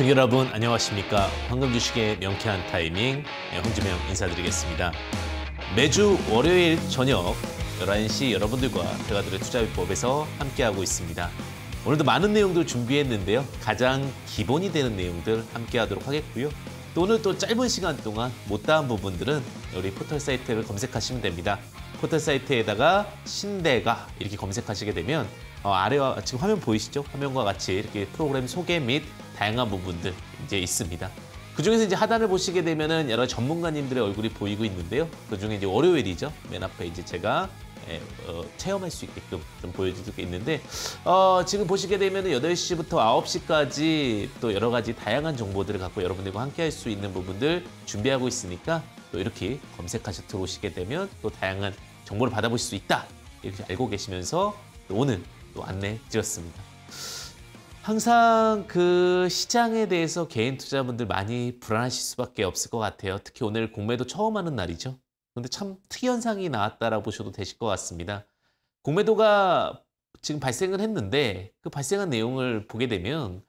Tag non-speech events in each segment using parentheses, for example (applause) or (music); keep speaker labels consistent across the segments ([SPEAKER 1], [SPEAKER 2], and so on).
[SPEAKER 1] 시청 여러분 안녕하십니까 황금 주식의 명쾌한 타이밍 홍지명 네, 인사드리겠습니다 매주 월요일 저녁 11시 여러분들과 대가들의 투자비법에서 함께하고 있습니다 오늘도 많은 내용들 준비했는데요 가장 기본이 되는 내용들 함께하도록 하겠고요 또 오늘 또 짧은 시간 동안 못다한 부분들은 우리 포털 사이트를 검색하시면 됩니다 포털 사이트에다가 신대가 이렇게 검색하시게 되면 어, 아래와 지금 화면 보이시죠? 화면과 같이 이렇게 프로그램 소개 및 다양한 부분들 이제 있습니다. 그중에서 이제 하단을 보시게 되면은 여러 전문가님들의 얼굴이 보이고 있는데요. 그중에 이제 월요일이죠. 맨 앞에 이제 제가 예, 어, 체험할 수 있게끔 좀 보여드릴 게 있는데 어, 지금 보시게 되면 은 8시부터 9시까지 또 여러 가지 다양한 정보들을 갖고 여러분들과 함께 할 수 있는 부분들 준비하고 있으니까 또 이렇게 검색하셔 들어오시게 되면 또 다양한 정보를 받아보실 수 있다 이렇게 알고 계시면서 또 오늘 또 안내 드렸습니다. 항상 그 시장에 대해서 개인 투자분들 많이 불안하실 수밖에 없을 것 같아요. 특히 오늘 공매도 처음 하는 날이죠. 근데참 특이현상이 나왔다라고 보셔도 되실 것 같습니다. 공매도가 지금 발생을 했는데 그 발생한 내용을 보게 되면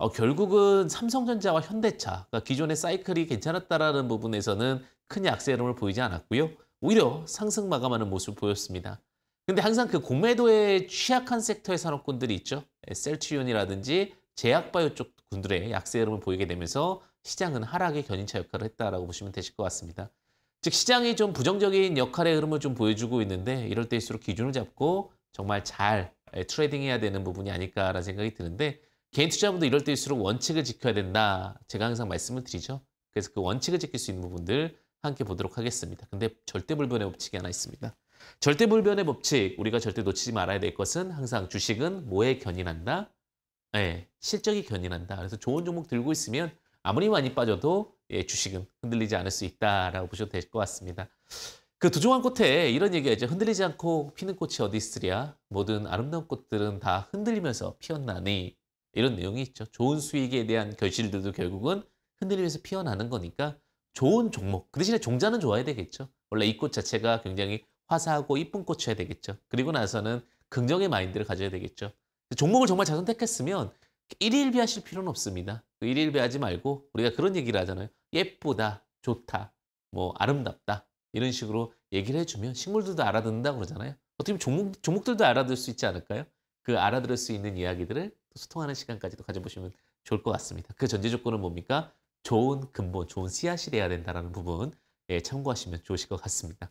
[SPEAKER 1] 어, 결국은 삼성전자와 현대차, 그러니까 기존의 사이클이 괜찮았다라는 부분에서는 큰 약세름을 보이지 않았고요. 오히려 상승 마감하는 모습을 보였습니다. 근데 항상 그 공매도에 취약한 섹터의 산업군들이 있죠. 셀 l 치윤이라든지 제약바이오 쪽 군들의 약세 흐름을 보이게 되면서 시장은 하락의 견인차 역할을 했다라고 보시면 되실 것 같습니다. 즉 시장이 좀 부정적인 역할의 흐름을 좀 보여주고 있는데 이럴 때일수록 기준을 잡고 정말 잘 예, 트레이딩해야 되는 부분이 아닐까라는 생각이 드는데 개인 투자분도 이럴 때일수록 원칙을 지켜야 된다. 제가 항상 말씀을 드리죠. 그래서 그 원칙을 지킬 수 있는 부분들 함께 보도록 하겠습니다. 근데 절대불변의 법칙이 하나 있습니다. 절대 불변의 법칙 우리가 절대 놓치지 말아야 될 것은 항상 주식은 뭐에 견인한다? 네, 실적이 견인한다. 그래서 좋은 종목 들고 있으면 아무리 많이 빠져도 예, 주식은 흔들리지 않을 수 있다라고 보셔도 될 것 같습니다. 그 두종한 꽃에 이런 얘기가 있죠. 흔들리지 않고 피는 꽃이 어디 있으랴? 모든 아름다운 꽃들은 다 흔들리면서 피었나니 이런 내용이 있죠. 좋은 수익에 대한 결실들도 결국은 흔들리면서 피어나는 거니까 좋은 종목. 그 대신에 종자는 좋아야 되겠죠. 원래 이 꽃 자체가 굉장히 화사하고 이쁜 꽃이어야 되겠죠. 그리고 나서는 긍정의 마인드를 가져야 되겠죠. 종목을 정말 잘 선택했으면 일일비 하실 필요는 없습니다. 그 일일비 하지 말고 우리가 그런 얘기를 하잖아요. 예쁘다, 좋다, 뭐 아름답다 이런 식으로 얘기를 해주면 식물들도 알아듣는다 그러잖아요. 어떻게 보면 종목, 종목들도 알아들 을수 있지 않을까요? 그 알아들을 수 있는 이야기들을 소통하는 시간까지도 가져보시면 좋을 것 같습니다. 그 전제 조건은 뭡니까? 좋은 근본, 좋은 씨앗이 돼야 된다는 부분 예, 참고하시면 좋으실 것 같습니다.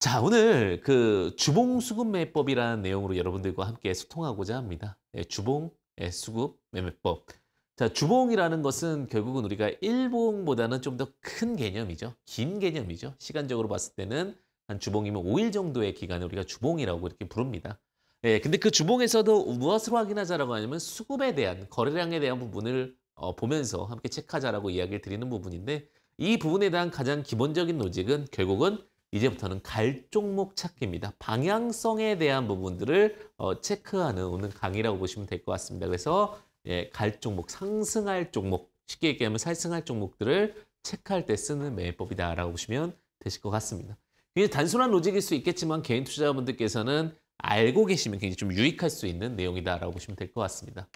[SPEAKER 1] 자, 오늘 그 주봉 수급 매매법이라는 내용으로 여러분들과 함께 소통하고자 합니다. 예, 주봉 예, 네, 수급 매매법. 자, 주봉이라는 것은 결국은 우리가 일봉보다는 좀 더 큰 개념이죠. 긴 개념이죠. 시간적으로 봤을 때는 한 주봉이면 5일 정도의 기간을 우리가 주봉이라고 이렇게 부릅니다. 예, 근데 그 주봉에서도 무엇을 확인하자라고 하냐면 수급에 대한 거래량에 대한 부분을 어, 보면서 함께 체크하자라고 이야기를 드리는 부분인데 이 부분에 대한 가장 기본적인 로직은 결국은 이제부터는 갈 종목 찾기입니다. 방향성에 대한 부분들을 어, 체크하는 오늘 강의라고 보시면 될 것 같습니다. 그래서 예, 갈 종목, 상승할 종목, 쉽게 얘기하면 살승할 종목들을 체크할 때 쓰는 매매법이다라고 보시면 되실 것 같습니다. 굉장히 단순한 로직일 수 있겠지만 개인 투자자분들께서는 알고 계시면 굉장히 좀 유익할 수 있는 내용이다라고 보시면 될 것 같습니다.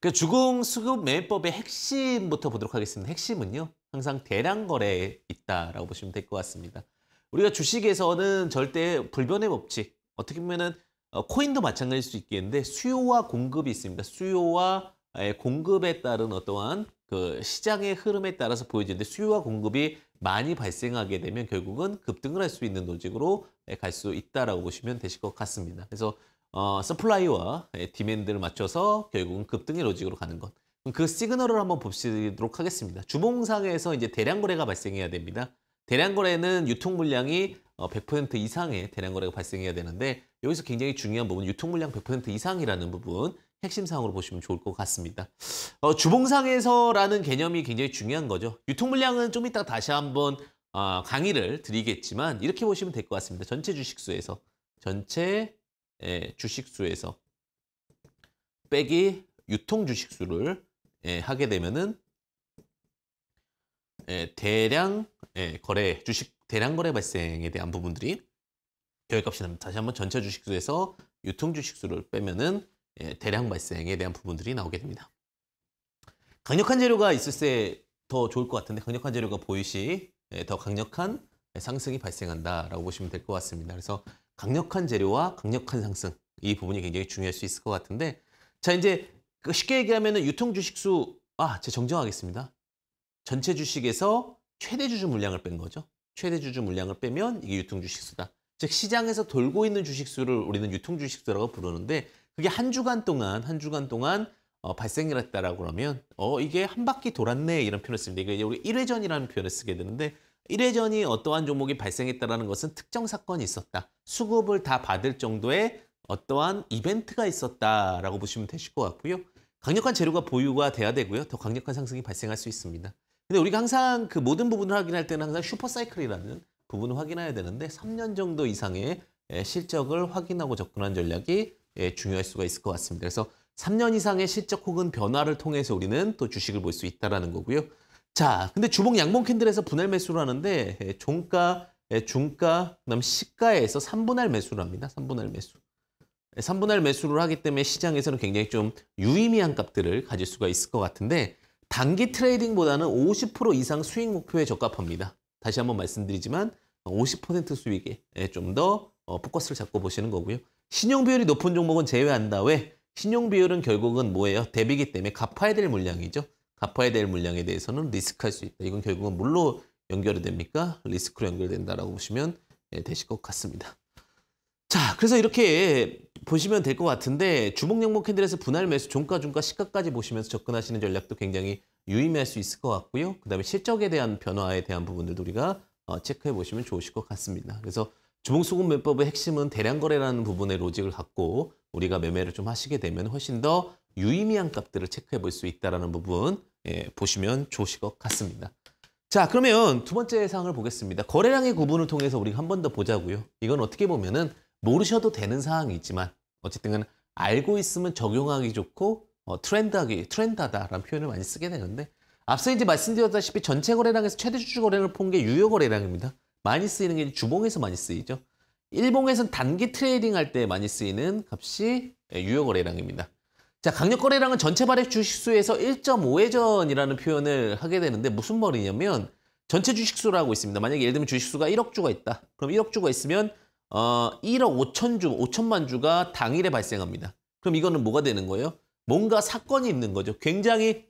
[SPEAKER 1] 그 주공 수급 매매법의 핵심부터 보도록 하겠습니다. 핵심은요. 항상 대량 거래에 있다라고 보시면 될 것 같습니다. 우리가 주식에서는 절대 불변의 법칙, 어떻게 보면은 어, 코인도 마찬가지일 수 있겠는데 수요와 공급이 있습니다. 수요와 공급에 따른 어떠한 그 시장의 흐름에 따라서 보여지는데 수요와 공급이 많이 발생하게 되면 결국은 급등을 할 수 있는 노직으로 갈 수 있다라고 보시면 되실 것 같습니다. 그래서 어, 서플라이와 디맨드를 맞춰서 결국은 급등의 로직으로 가는 것. 그 시그널을 한번 보시도록 하겠습니다. 주봉상에서 이제 대량 거래가 발생해야 됩니다. 대량 거래는 유통 물량이 100% 어, 이상의 대량 거래가 발생해야 되는데 여기서 굉장히 중요한 부분 유통 물량 100% 이상이라는 부분 핵심 사항으로 보시면 좋을 것 같습니다. 어, 주봉상에서라는 개념이 굉장히 중요한 거죠. 유통 물량은 좀 이따 다시 한번 어, 강의를 드리겠지만 이렇게 보시면 될 것 같습니다. 전체 주식수에서 전체 예, 주식수에서 빼기 유통 주식수를 예, 하게 되면은 예, 대량 예, 거래 주식 대량 거래 발생에 대한 부분들이 계획값이 납니다. 다시 한번 전체 주식수에서 유통 주식수를 빼면은 예, 대량 발생에 대한 부분들이 나오게 됩니다. 강력한 재료가 있을 때 더 좋을 것 같은데 강력한 재료가 보이시 예, 더 강력한 상승이 발생한다라고 보시면 될 것 같습니다. 그래서 강력한 재료와 강력한 상승 이 부분이 굉장히 중요할 수 있을 것 같은데 자 이제 그 쉽게 얘기하면 유통 주식수 아, 제 정정하겠습니다. 전체 주식에서 최대 주주 물량을 뺀 거죠. 최대 주주 물량을 빼면 이게 유통 주식수다. 즉 시장에서 돌고 있는 주식수를 우리는 유통 주식수라고 부르는데 그게 한 주간 동안 한 주간 동안 어, 발생을 했다라고 그러면 어 이게 한 바퀴 돌았네 이런 표현을 씁니다. 이게 우리 1회전이라는 표현을 쓰게 되는데 1회전이 어떠한 종목이 발생했다라는 것은 특정 사건이 있었다. 수급을 다 받을 정도의 어떠한 이벤트가 있었다라고 보시면 되실 것 같고요. 강력한 재료가 보유가 돼야 되고요. 더 강력한 상승이 발생할 수 있습니다. 근데 우리가 항상 그 모든 부분을 확인할 때는 항상 슈퍼사이클이라는 부분을 확인해야 되는데 3년 정도 이상의 예, 실적을 확인하고 접근한 전략이 예, 중요할 수가 있을 것 같습니다. 그래서 3년 이상의 실적 혹은 변화를 통해서 우리는 또 주식을 볼 수있다는 거고요. 자, 근데 주봉 양봉 캔들에서 분할 매수를 하는데 예, 종가, 중가, 그다음 시가에서 3분할 매수를 합니다. 3분할 매수. 3분할 매수를 하기 때문에 시장에서는 굉장히 좀 유의미한 값들을 가질 수가 있을 것 같은데 단기 트레이딩보다는 50% 이상 수익 목표에 적합합니다. 다시 한번 말씀드리지만 50% 수익에 좀더 어, 포커스를 잡고 보시는 거고요. 신용 비율이 높은 종목은 제외한다. 왜? 신용 비율은 결국은 뭐예요? 대비기 때문에 갚아야 될 물량이죠. 갚아야 될 물량에 대해서는 리스크할 수 있다. 이건 결국은 뭘로 연결이 됩니까? 리스크로 연결된다라고 보시면 예, 되실 것 같습니다. 자, 그래서 이렇게 보시면 될 것 같은데 주목 영목 캔들에서 분할 매수 종가 중가 시가까지 보시면서 접근하시는 전략도 굉장히 유의미할 수 있을 것 같고요. 그 다음에 실적에 대한 변화에 대한 부분들도 우리가 어, 체크해 보시면 좋으실 것 같습니다. 그래서 주봉수급 매법의 핵심은 대량 거래라는 부분의 로직을 갖고 우리가 매매를 좀 하시게 되면 훨씬 더 유의미한 값들을 체크해 볼 수 있다는 부분 예, 보시면 좋으실 것 같습니다. 자 그러면 두 번째 사항을 보겠습니다. 거래량의 구분을 통해서 우리가 한 번 더 보자고요. 이건 어떻게 보면은 모르셔도 되는 상황이 있지만 어쨌든 알고 있으면 적용하기 좋고 어, 트렌드하기 트렌드하다라는 표현을 많이 쓰게 되는데 앞서 이제 말씀드렸다시피 전체 거래량에서 최대 주주 거래량을 본 게 유효 거래량입니다. 많이 쓰이는 게 주봉에서 많이 쓰이죠. 일봉에서는 단기 트레이딩 할 때 많이 쓰이는 값이 예, 유효 거래량입니다. 자, 강력 거래량은 전체 발행 주식수에서 1.5회전이라는 표현을 하게 되는데 무슨 말이냐면 전체 주식수라고 있습니다. 만약에 예를 들면 주식수가 1억 주가 있다. 그럼 1억 주가 있으면 어, 1억 5천 주, 5천만 주가 당일에 발생합니다. 그럼 이거는 뭐가 되는 거예요? 뭔가 사건이 있는 거죠. 굉장히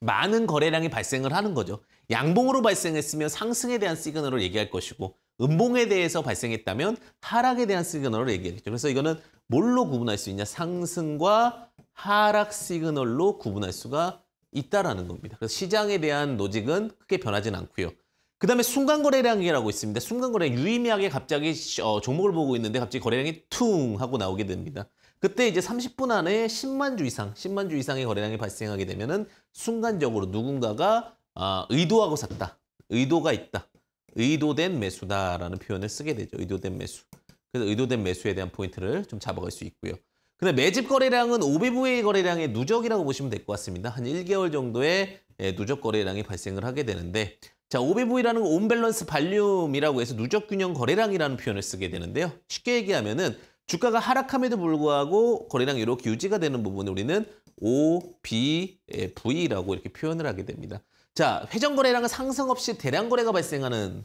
[SPEAKER 1] 많은 거래량이 발생을 하는 거죠. 양봉으로 발생했으면 상승에 대한 시그널을 얘기할 것이고 음봉에 대해서 발생했다면 하락에 대한 시그널을 얘기하겠죠. 그래서 이거는 뭘로 구분할 수 있냐? 상승과 하락 시그널로 구분할 수가 있다라는 겁니다. 그래서 시장에 대한 노직은 크게 변하진 않고요. 그 다음에 순간거래량이라고 있습니다. 순간거래 량 유의미하게 갑자기 어, 종목을 보고 있는데 갑자기 거래량이 퉁 하고 나오게 됩니다. 그때 이제 30분 안에 10만 주 이상, 10만 주 이상의 거래량이 발생하게 되면은 순간적으로 누군가가 아, 의도하고 샀다. 의도가 있다. 의도된 매수다라는 표현을 쓰게 되죠. 의도된 매수. 그래서 의도된 매수에 대한 포인트를 좀 잡아갈 수 있고요. 근데 매집 거래량은 5배부의 거래량의 누적이라고 보시면 될 것 같습니다. 한 1개월 정도의 예, 누적 거래량이 발생을 하게 되는데 자, 오 b v 라는 온밸런스 발륨이라고 해서 누적 균형 거래량이라는 표현을 쓰게 되는데요. 쉽게 얘기하면은 주가가 하락함에도 불구하고 거래량 이렇게 유지가 되는 부분을 우리는 OBV라고 이렇게 표현을 하게 됩니다. 자, 회전 거래량은 상승 없이 대량 거래가 발생하는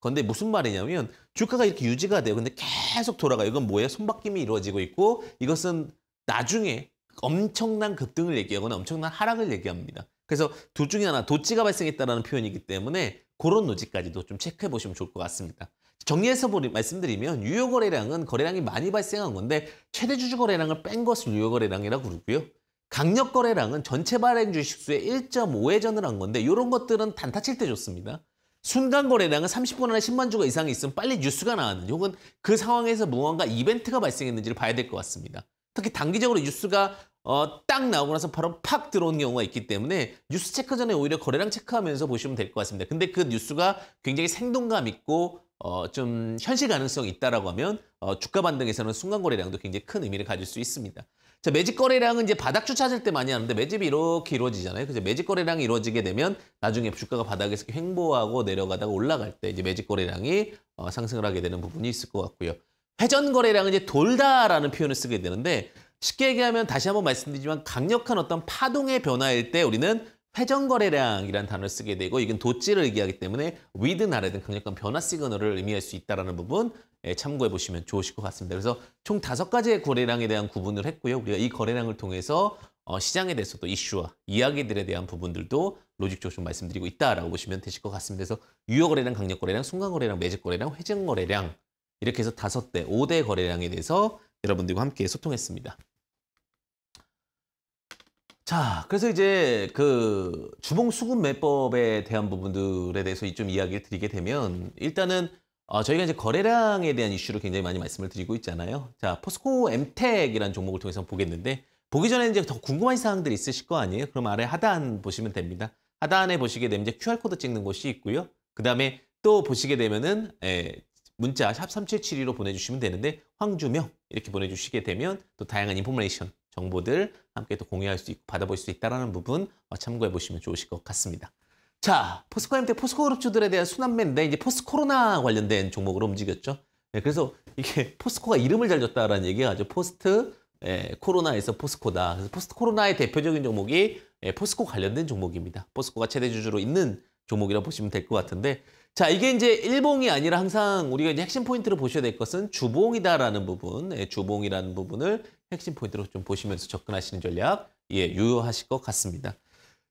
[SPEAKER 1] 건데 무슨 말이냐면 주가가 이렇게 유지가 돼요. 근데 계속 돌아가요. 이건 뭐예요? 손바뀜이 이루어지고 있고 이것은 나중에 엄청난 급등을 얘기하거나 엄청난 하락을 얘기합니다. 그래서 둘 중에 하나 도치가 발생했다는 표현이기 때문에 그런 노지까지도 좀 체크해 보시면 좋을 것 같습니다. 정리해서 말씀드리면 유효거래량은 거래량이 많이 발생한 건데 최대 주주거래량을 뺀 것을 유효거래량이라고 부르고요. 강력거래량은 전체 발행 주식수의 1.5회전을 한 건데 이런 것들은 단타 칠 때 좋습니다. 순간거래량은 30분 안에 10만 주가 이상이 있으면 빨리 뉴스가 나왔는지 혹은 그 상황에서 무언가 이벤트가 발생했는지를 봐야 될 것 같습니다. 특히 단기적으로 뉴스가 어, 딱 나오고 나서 바로 팍 들어온 경우가 있기 때문에 뉴스 체크 전에 오히려 거래량 체크하면서 보시면 될 것 같습니다. 근데 그 뉴스가 굉장히 생동감 있고 어, 좀 현실 가능성이 있다라고 하면 어, 주가 반등에서는 순간 거래량도 굉장히 큰 의미를 가질 수 있습니다. 자, 매직 거래량은 이제 바닥주 찾을 때 많이 하는데 매집이 이렇게 이루어지잖아요. 그래서 매직 거래량이 이루어지게 되면 나중에 주가가 바닥에서 횡보하고 내려가다가 올라갈 때 이제 매직 거래량이 어, 상승을 하게 되는 부분이 있을 것 같고요. 회전 거래량은 이제 돌다라는 표현을 쓰게 되는데 쉽게 얘기하면 다시 한번 말씀드리지만 강력한 어떤 파동의 변화일 때 우리는 회전거래량이라는 단어를 쓰게 되고 이건 도지를 얘기하기 때문에 위드나 라든 강력한 변화 시그널을 의미할 수 있다는 부분 예, 참고해 보시면 좋으실 것 같습니다. 그래서 총 다섯 가지의 거래량에 대한 구분을 했고요. 우리가 이 거래량을 통해서 어, 시장에 대해서도 이슈와 이야기들에 대한 부분들도 로직적으로 좀 말씀드리고 있다라고 보시면 되실 것 같습니다. 그래서 유효 거래량, 강력 거래량, 순간 거래량, 매직 거래량, 회전 거래량 이렇게 해서 다섯 대, 오 대 거래량에 대해서 여러분들과 함께 소통했습니다. 자, 그래서 이제 그 주봉 수급 매법에 대한 부분들에 대해서 좀 이야기를 드리게 되면 일단은 어, 저희가 이제 거래량에 대한 이슈로 굉장히 많이 말씀을 드리고 있잖아요. 자, 포스코 엠텍이라는 종목을 통해서 보겠는데 보기 전에 이제 더 궁금한 사항들이 있으실 거 아니에요? 그럼 아래 하단 보시면 됩니다. 하단에 보시게 되면 이제 QR코드 찍는 곳이 있고요. 그 다음에 또 보시게 되면은 에, 예, 문자 샵 3772로 보내주시면 되는데 황주명 이렇게 보내주시게 되면 또 다양한 인포메이션 정보들 함께 또 공유할 수 있고 받아볼 수 있다는 부분 어, 참고해 보시면 좋으실 것 같습니다. 자, 포스코 엠테 포스코 그룹주들에 대한 순환매인데 이제 포스 코로나 관련된 종목으로 움직였죠. 네, 그래서 이게 (laughs) 포스코가 이름을 잘 줬다라는 얘기가 아주 포스트 예, 코로나에서 포스코다. 그래서 포스트 코로나의 대표적인 종목이 예, 포스코 관련된 종목입니다. 포스코가 최대 주주로 있는 종목이라 고 보시면 될 것 같은데 자 이게 이제 일봉이 아니라 항상 우리가 이제 핵심 포인트를 보셔야 될 것은 주봉이다라는 부분, 예, 주봉이라는 부분을 핵심 포인트로 좀 보시면서 접근하시는 전략 예 유효하실 것 같습니다.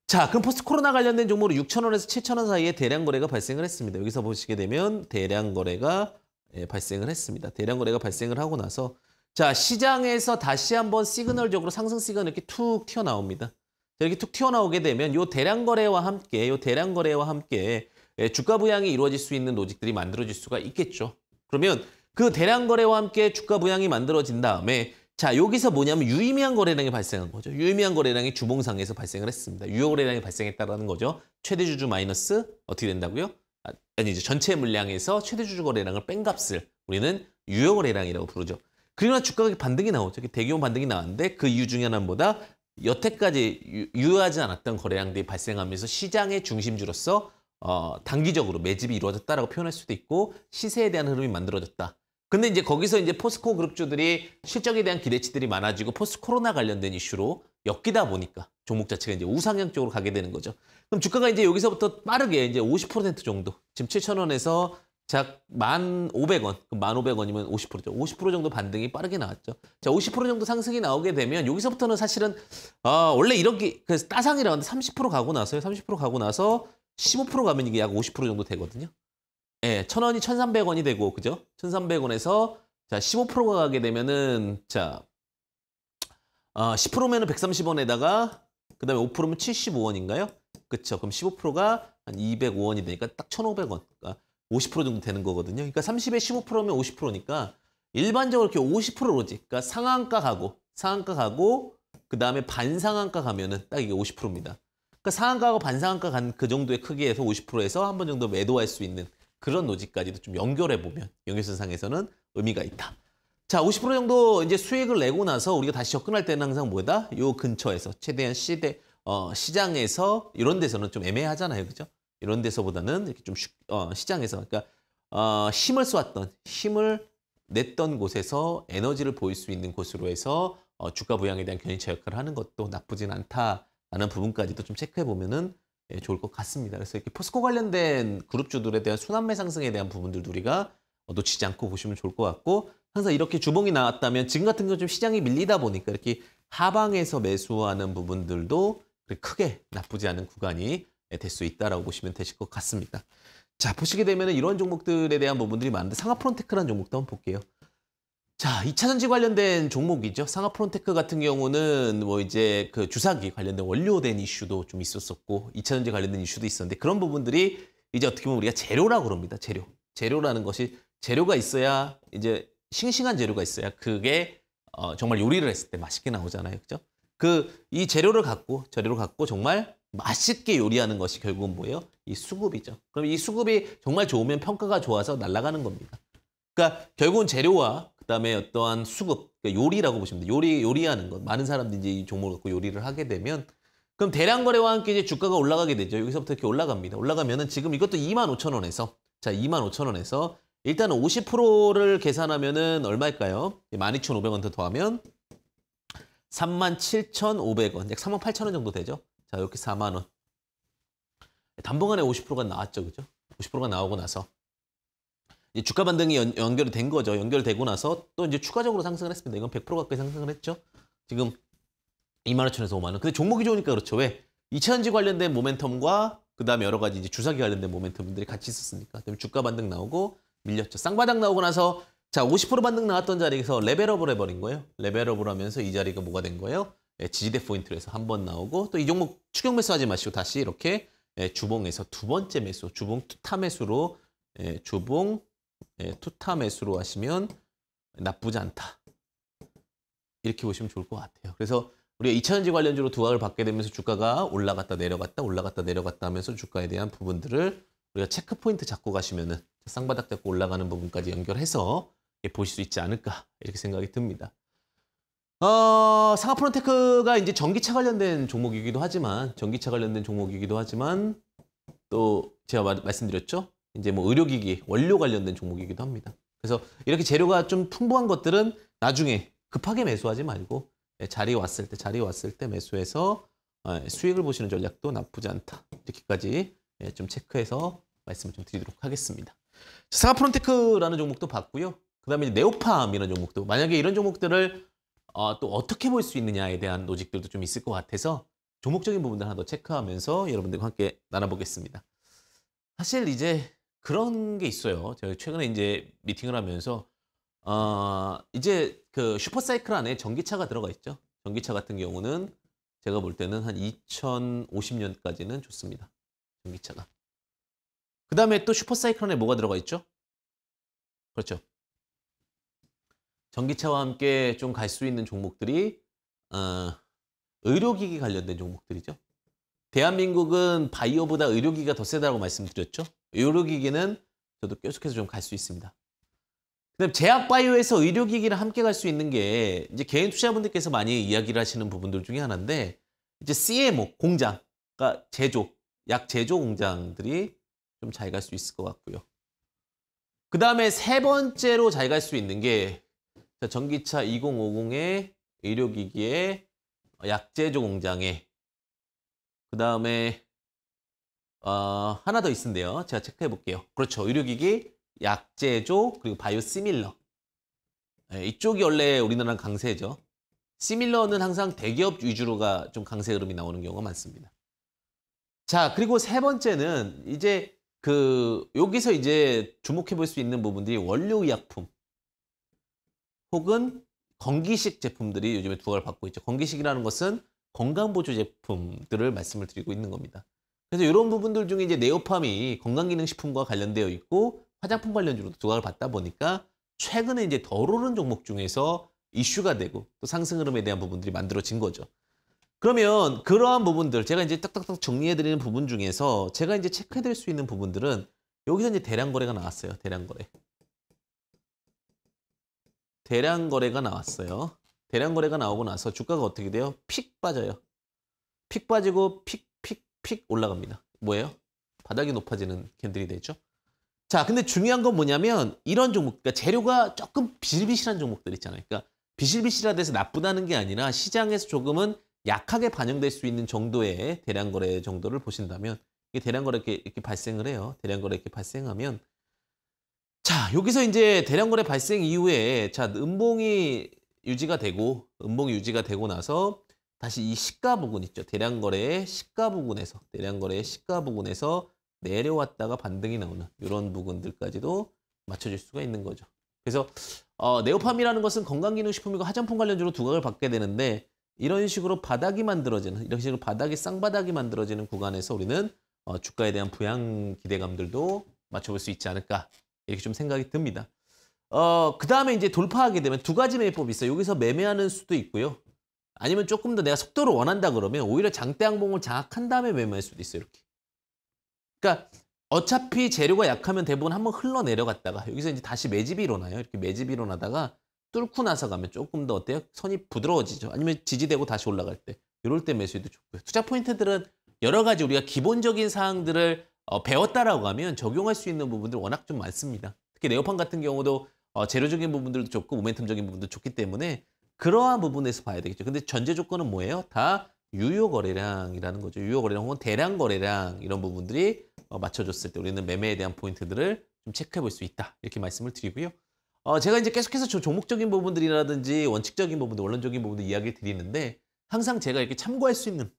[SPEAKER 1] 자, 그럼 포스트 코로나 관련된 종목으로 6천원에서7천원 사이에 대량 거래가 발생을 했습니다. 여기서 보시게 되면 대량 거래가 예, 발생을 했습니다. 대량 거래가 발생을 하고 나서 자, 시장에서 다시 한번 시그널적으로 상승 시그널 이렇게 툭 튀어나옵니다. 이렇게 툭 튀어나오게 되면 요 대량 거래와 함께 요 대량 거래와 함께 예, 주가 부양이 이루어질 수 있는 로직들이 만들어질 수가 있겠죠. 그러면 그 대량 거래와 함께 주가 부양이 만들어진 다음에 자, 여기서 뭐냐면 유의미한 거래량이 발생한 거죠. 유의미한 거래량이 주봉상에서 발생을 했습니다. 유효 거래량이 발생했다는 거죠. 최대 주주 마이너스 어떻게 된다고요? 아, 아니 이제 전체 물량에서 최대 주주 거래량을 뺀 값을 우리는 유효 거래량이라고 부르죠. 그러나 주가 가 반등이 나오죠. 대규모 반등이 나왔는데 그 이유 중에 하나보다 여태까지 유효하지 않았던 거래량들이 발생하면서 시장의 중심주로서 어, 단기적으로 매집이 이루어졌다라고 표현할 수도 있고 시세에 대한 흐름이 만들어졌다. 근데 이제 거기서 이제 포스코 그룹주들이 실적에 대한 기대치들이 많아지고 포스트 코로나 관련된 이슈로 엮이다 보니까 종목 자체가 이제 우상향 쪽으로 가게 되는 거죠. 그럼 주가가 이제 여기서부터 빠르게 이제 50% 정도 지금 7,000원에서 작 1,500원, 그럼 1,500원이면 50%죠. 50% 정도 반등이 빠르게 나왔죠. 자, 50% 정도 상승이 나오게 되면 여기서부터는 사실은 어, 원래 이렇게 그래서 따상이라는데 고하30% 가고 나서요. 30% 가고 나서 15% 가면 이게 약 50% 정도 되거든요. 예, 천 원이 천삼백 원이 되고 그죠? 천삼백 원에서 자 십오 가 가게 되면은 자 어, 아, 10%면은 백삼십 원에다가 그다음에 오면7 5 원인가요 그쵸? 그럼 1 5가한 이백오 원이 되니까 딱1 5 0 0원50% 정도 되는 거거든요. 그러니까 3 0에1 5면5 0니까 일반적으로 이렇게 5 0로로지 그러니까 상한가 가고 상한가 가고 그 다음에 반상한가 가면은 딱 이게 5 0입니다 그러니까 상한가하고 반상한가 간 그 정도의 크기에서 5 0에서한 번 정도 매도할 수 있는 그런 노지까지도 좀 연결해 보면 연결선상에서는 의미가 있다. 자, 50% 정도 이제 수익을 내고 나서 우리가 다시 접근할 때는 항상 뭐다? 요 근처에서 최대한 시대 어, 시장에서 이런 데서는 좀 애매하잖아요, 그죠? 이런 데서보다는 이렇게 좀 쉽, 어, 시장에서 그러니까 어, 힘을 쏘았던 힘을 냈던 곳에서 에너지를 보일 수 있는 곳으로 해서 어, 주가 부양에 대한 견인차 역할을 하는 것도 나쁘진 않다라는 부분까지도 좀 체크해 보면은 예, 좋을 것 같습니다. 그래서 이렇게 포스코 관련된 그룹주들에 대한 순환매 상승에 대한 부분들도 우리가 놓치지 않고 보시면 좋을 것 같고 항상 이렇게 주봉이 나왔다면 지금 같은 경우 좀 시장이 밀리다 보니까 이렇게 하방에서 매수하는 부분들도 크게 나쁘지 않은 구간이 될 수 있다라고 보시면 되실 것 같습니다. 자 보시게 되면 이런 종목들에 대한 부분들이 많은데 상하 프론테크라는 종목도 한번 볼게요. 자, 2차 전지 관련된 종목이죠. 상하프론테크 같은 경우는 뭐 이제 그 주사기 관련된 원료된 이슈도 좀 있었었고 2차 전지 관련된 이슈도 있었는데 그런 부분들이 이제 어떻게 보면 우리가 재료라고 그럽니다. 재료. 재료라는 것이 재료가 있어야 이제 싱싱한 재료가 있어야 그게 어, 정말 요리를 했을 때 맛있게 나오잖아요. 그죠? 그 이 재료를 갖고 재료를 갖고 정말 맛있게 요리하는 것이 결국은 뭐예요? 이 수급이죠. 그럼 이 수급이 정말 좋으면 평가가 좋아서 날아가는 겁니다. 그러니까 결국은 재료와 그다음에 어떠한 수급, 그러니까 요리라고 보시면 돼요. 요리 요리하는 것. 많은 사람들이 이제 종목을 갖고 요리를 하게 되면 그럼 대량 거래와 함께 이제 주가가 올라가게 되죠. 여기서부터 이렇게 올라갑니다. 올라가면은 지금 이것도 25,000원에서 자, 25,000원에서 일단 50%를 계산하면은 얼마일까요? 12,500원 예, 더 더하면 37,500원, 약 38,000원 정도 되죠. 자, 이렇게 4만 원. 단번간에 50%가 나왔죠. 그죠? 50%가 나오고 나서 주가 반등이 연, 연결이 된 거죠. 연결되고 나서 또 이제 추가적으로 상승을 했습니다. 이건 100% 가까이 상승을 했죠. 지금 2만 5천에서 5만 원. 근데 종목이 좋으니까 그렇죠. 왜? 2차전지 관련된 모멘텀과 그 다음에 여러 가지 이제 주사기 관련된 모멘텀들이 같이 있었으니까. 그다음에 주가 반등 나오고 밀렸죠. 쌍바닥 나오고 나서 자50% 반등 나왔던 자리에서 레벨업을 해버린 거예요. 레벨업을 하면서 이 자리가 뭐가 된 거예요? 예, 지지대 포인트로 해서 한 번 나오고 또 이 종목 추격 매수하지 마시고 다시 이렇게 예, 주봉에서 두 번째 매수, 주봉 투타 매수로 예, 주봉 예, 투타 매수로 하시면 나쁘지 않다. 이렇게 보시면 좋을 것 같아요. 그래서 우리가 2차전지 관련주로 두각을 받게 되면서 주가가 올라갔다 내려갔다 올라갔다 내려갔다 하면서 주가에 대한 부분들을 우리가 체크포인트 잡고 가시면은 쌍바닥 잡고 올라가는 부분까지 연결해서 보실 수 있지 않을까 이렇게 생각이 듭니다. 어, 상하프론테크가 이제 전기차 관련된 종목이기도 하지만 전기차 관련된 종목이기도 하지만 또 제가 마, 말씀드렸죠 이제 뭐 의료기기, 원료 관련된 종목이기도 합니다. 그래서 이렇게 재료가 좀 풍부한 것들은 나중에 급하게 매수하지 말고 예, 자리 왔을 때, 자리 왔을 때 매수해서 어, 수익을 보시는 전략도 나쁘지 않다. 이렇게까지 예, 좀 체크해서 말씀을 좀 드리도록 하겠습니다. 사프론테크라는 종목도 봤고요. 그 다음에 네오팜 이런 종목도 만약에 이런 종목들을 어, 또 어떻게 볼 수 있느냐에 대한 노직들도 좀 있을 것 같아서 종목적인 부분들 하나 더 체크하면서 여러분들과 함께 나눠보겠습니다. 사실 이제 그런 게 있어요. 제가 최근에 이제 미팅을 하면서 어, 이제 그 슈퍼사이클 안에 전기차가 들어가 있죠. 전기차 같은 경우는 제가 볼 때는 한 2050년까지는 좋습니다. 전기차가. 그 다음에 또 슈퍼사이클 안에 뭐가 들어가 있죠? 그렇죠. 전기차와 함께 좀 갈 수 있는 종목들이 어, 의료기기 관련된 종목들이죠. 대한민국은 바이오보다 의료기기가 더 세다고 말씀드렸죠. 의료기기는 저도 계속해서 좀 갈 수 있습니다. 그다음 제약바이오에서 의료기기를 함께 갈 수 있는 게 이제 개인 투자분들께서 많이 이야기를 하시는 부분들 중에 하나인데 이제 CMO 공장, 그러니까 제조, 약 제조 공장들이 좀 잘 갈 수 있을 것 같고요. 그 다음에 세 번째로 잘 갈 수 있는 게 전기차 2 0 5 0의 의료기기에 약제조 공장에 그 다음에 어, 하나 더 있는데요. 제가 체크해 볼게요. 그렇죠. 의료기기, 약제조, 그리고 바이오시밀러. 네, 이쪽이 원래 우리나라 강세죠. 시밀러는 항상 대기업 위주로가 좀 강세 흐름이 나오는 경우가 많습니다. 자, 그리고 세 번째는 이제 그 여기서 이제 주목해 볼 수 있는 부분들이 원료의약품 혹은 건기식 제품들이 요즘에 두각을 받고 있죠. 건기식이라는 것은 건강보조 제품들을 말씀을 드리고 있는 겁니다. 그래서 이런 부분들 중에 이제 네오팜이 건강기능식품과 관련되어 있고 화장품 관련주로도 조각을 받다 보니까 최근에 이제 덜 오른 종목 중에서 이슈가 되고 또 상승 흐름에 대한 부분들이 만들어진 거죠. 그러면 그러한 부분들 제가 이제 딱딱딱 정리해 드리는 부분 중에서 제가 이제 체크해 드릴 수 있는 부분들은 여기서 이제 대량 거래가 나왔어요. 대량 거래. 대량 거래가 나왔어요. 대량 거래가 나오고 나서 주가가 어떻게 돼요? 픽 빠져요. 픽 빠지고 픽픽 올라갑니다. 뭐예요? 바닥이 높아지는 캔들이 되죠. 자, 근데 중요한 건 뭐냐면 이런 종목, 그러니까 재료가 조금 비실비실한 종목들 있잖아요. 그러니까 비실비실하다 해서 나쁘다는 게 아니라 시장에서 조금은 약하게 반영될 수 있는 정도의 대량 거래 정도를 보신다면 이게 대량 거래 이렇게, 이렇게 발생을 해요. 대량 거래 이렇게 발생하면 자, 여기서 이제 대량 거래 발생 이후에 자, 음봉이 유지가 되고 음봉이 유지가 되고 나서 다시 이 시가 부분 있죠. 대량 거래의 시가 부분에서 대량 거래의 시가 부분에서 내려왔다가 반등이 나오는 이런 부분들까지도 맞춰질 수가 있는 거죠. 그래서 어, 네오팜이라는 것은 건강기능식품이고 화장품 관련주로 두각을 받게 되는데 이런 식으로 바닥이 만들어지는 이런 식으로 바닥이 쌍바닥이 만들어지는 구간에서 우리는 어, 주가에 대한 부양 기대감들도 맞춰볼 수 있지 않을까 이렇게 좀 생각이 듭니다. 어, 그 다음에 이제 돌파하게 되면 두 가지 매매법이 있어요. 여기서 매매하는 수도 있고요. 아니면 조금 더 내가 속도를 원한다 그러면 오히려 장대 항봉을 장악한 다음에 매매할 수도 있어요. 이렇게. 그러니까 어차피 재료가 약하면 대부분 한번 흘러내려갔다가 여기서 이제 다시 매집이 일어나요. 이렇게 매집이 일어나다가 뚫고 나서 가면 조금 더 어때요? 선이 부드러워지죠. 아니면 지지되고 다시 올라갈 때 이럴 때 매수해도 좋고요. 투자 포인트들은 여러 가지 우리가 기본적인 사항들을 어, 배웠다라고 하면 적용할 수 있는 부분들 워낙 좀 많습니다. 특히 레오판 같은 경우도 어, 재료적인 부분들도 좋고 모멘텀적인 부분도 좋기 때문에 그러한 부분에서 봐야 되겠죠. 근데 전제 조건은 뭐예요? 다 유효 거래량이라는 거죠. 유효 거래량 혹은 대량 거래량 이런 부분들이 어, 맞춰졌을때 우리는 매매에 대한 포인트들을 좀 체크해 볼 수 있다. 이렇게 말씀을 드리고요. 어, 제가 이제 계속해서 저 종목적인 부분들이라든지 원칙적인 부분들, 원론적인 부분들 이야기를 드리는데 항상 제가 이렇게 참고할 수 있는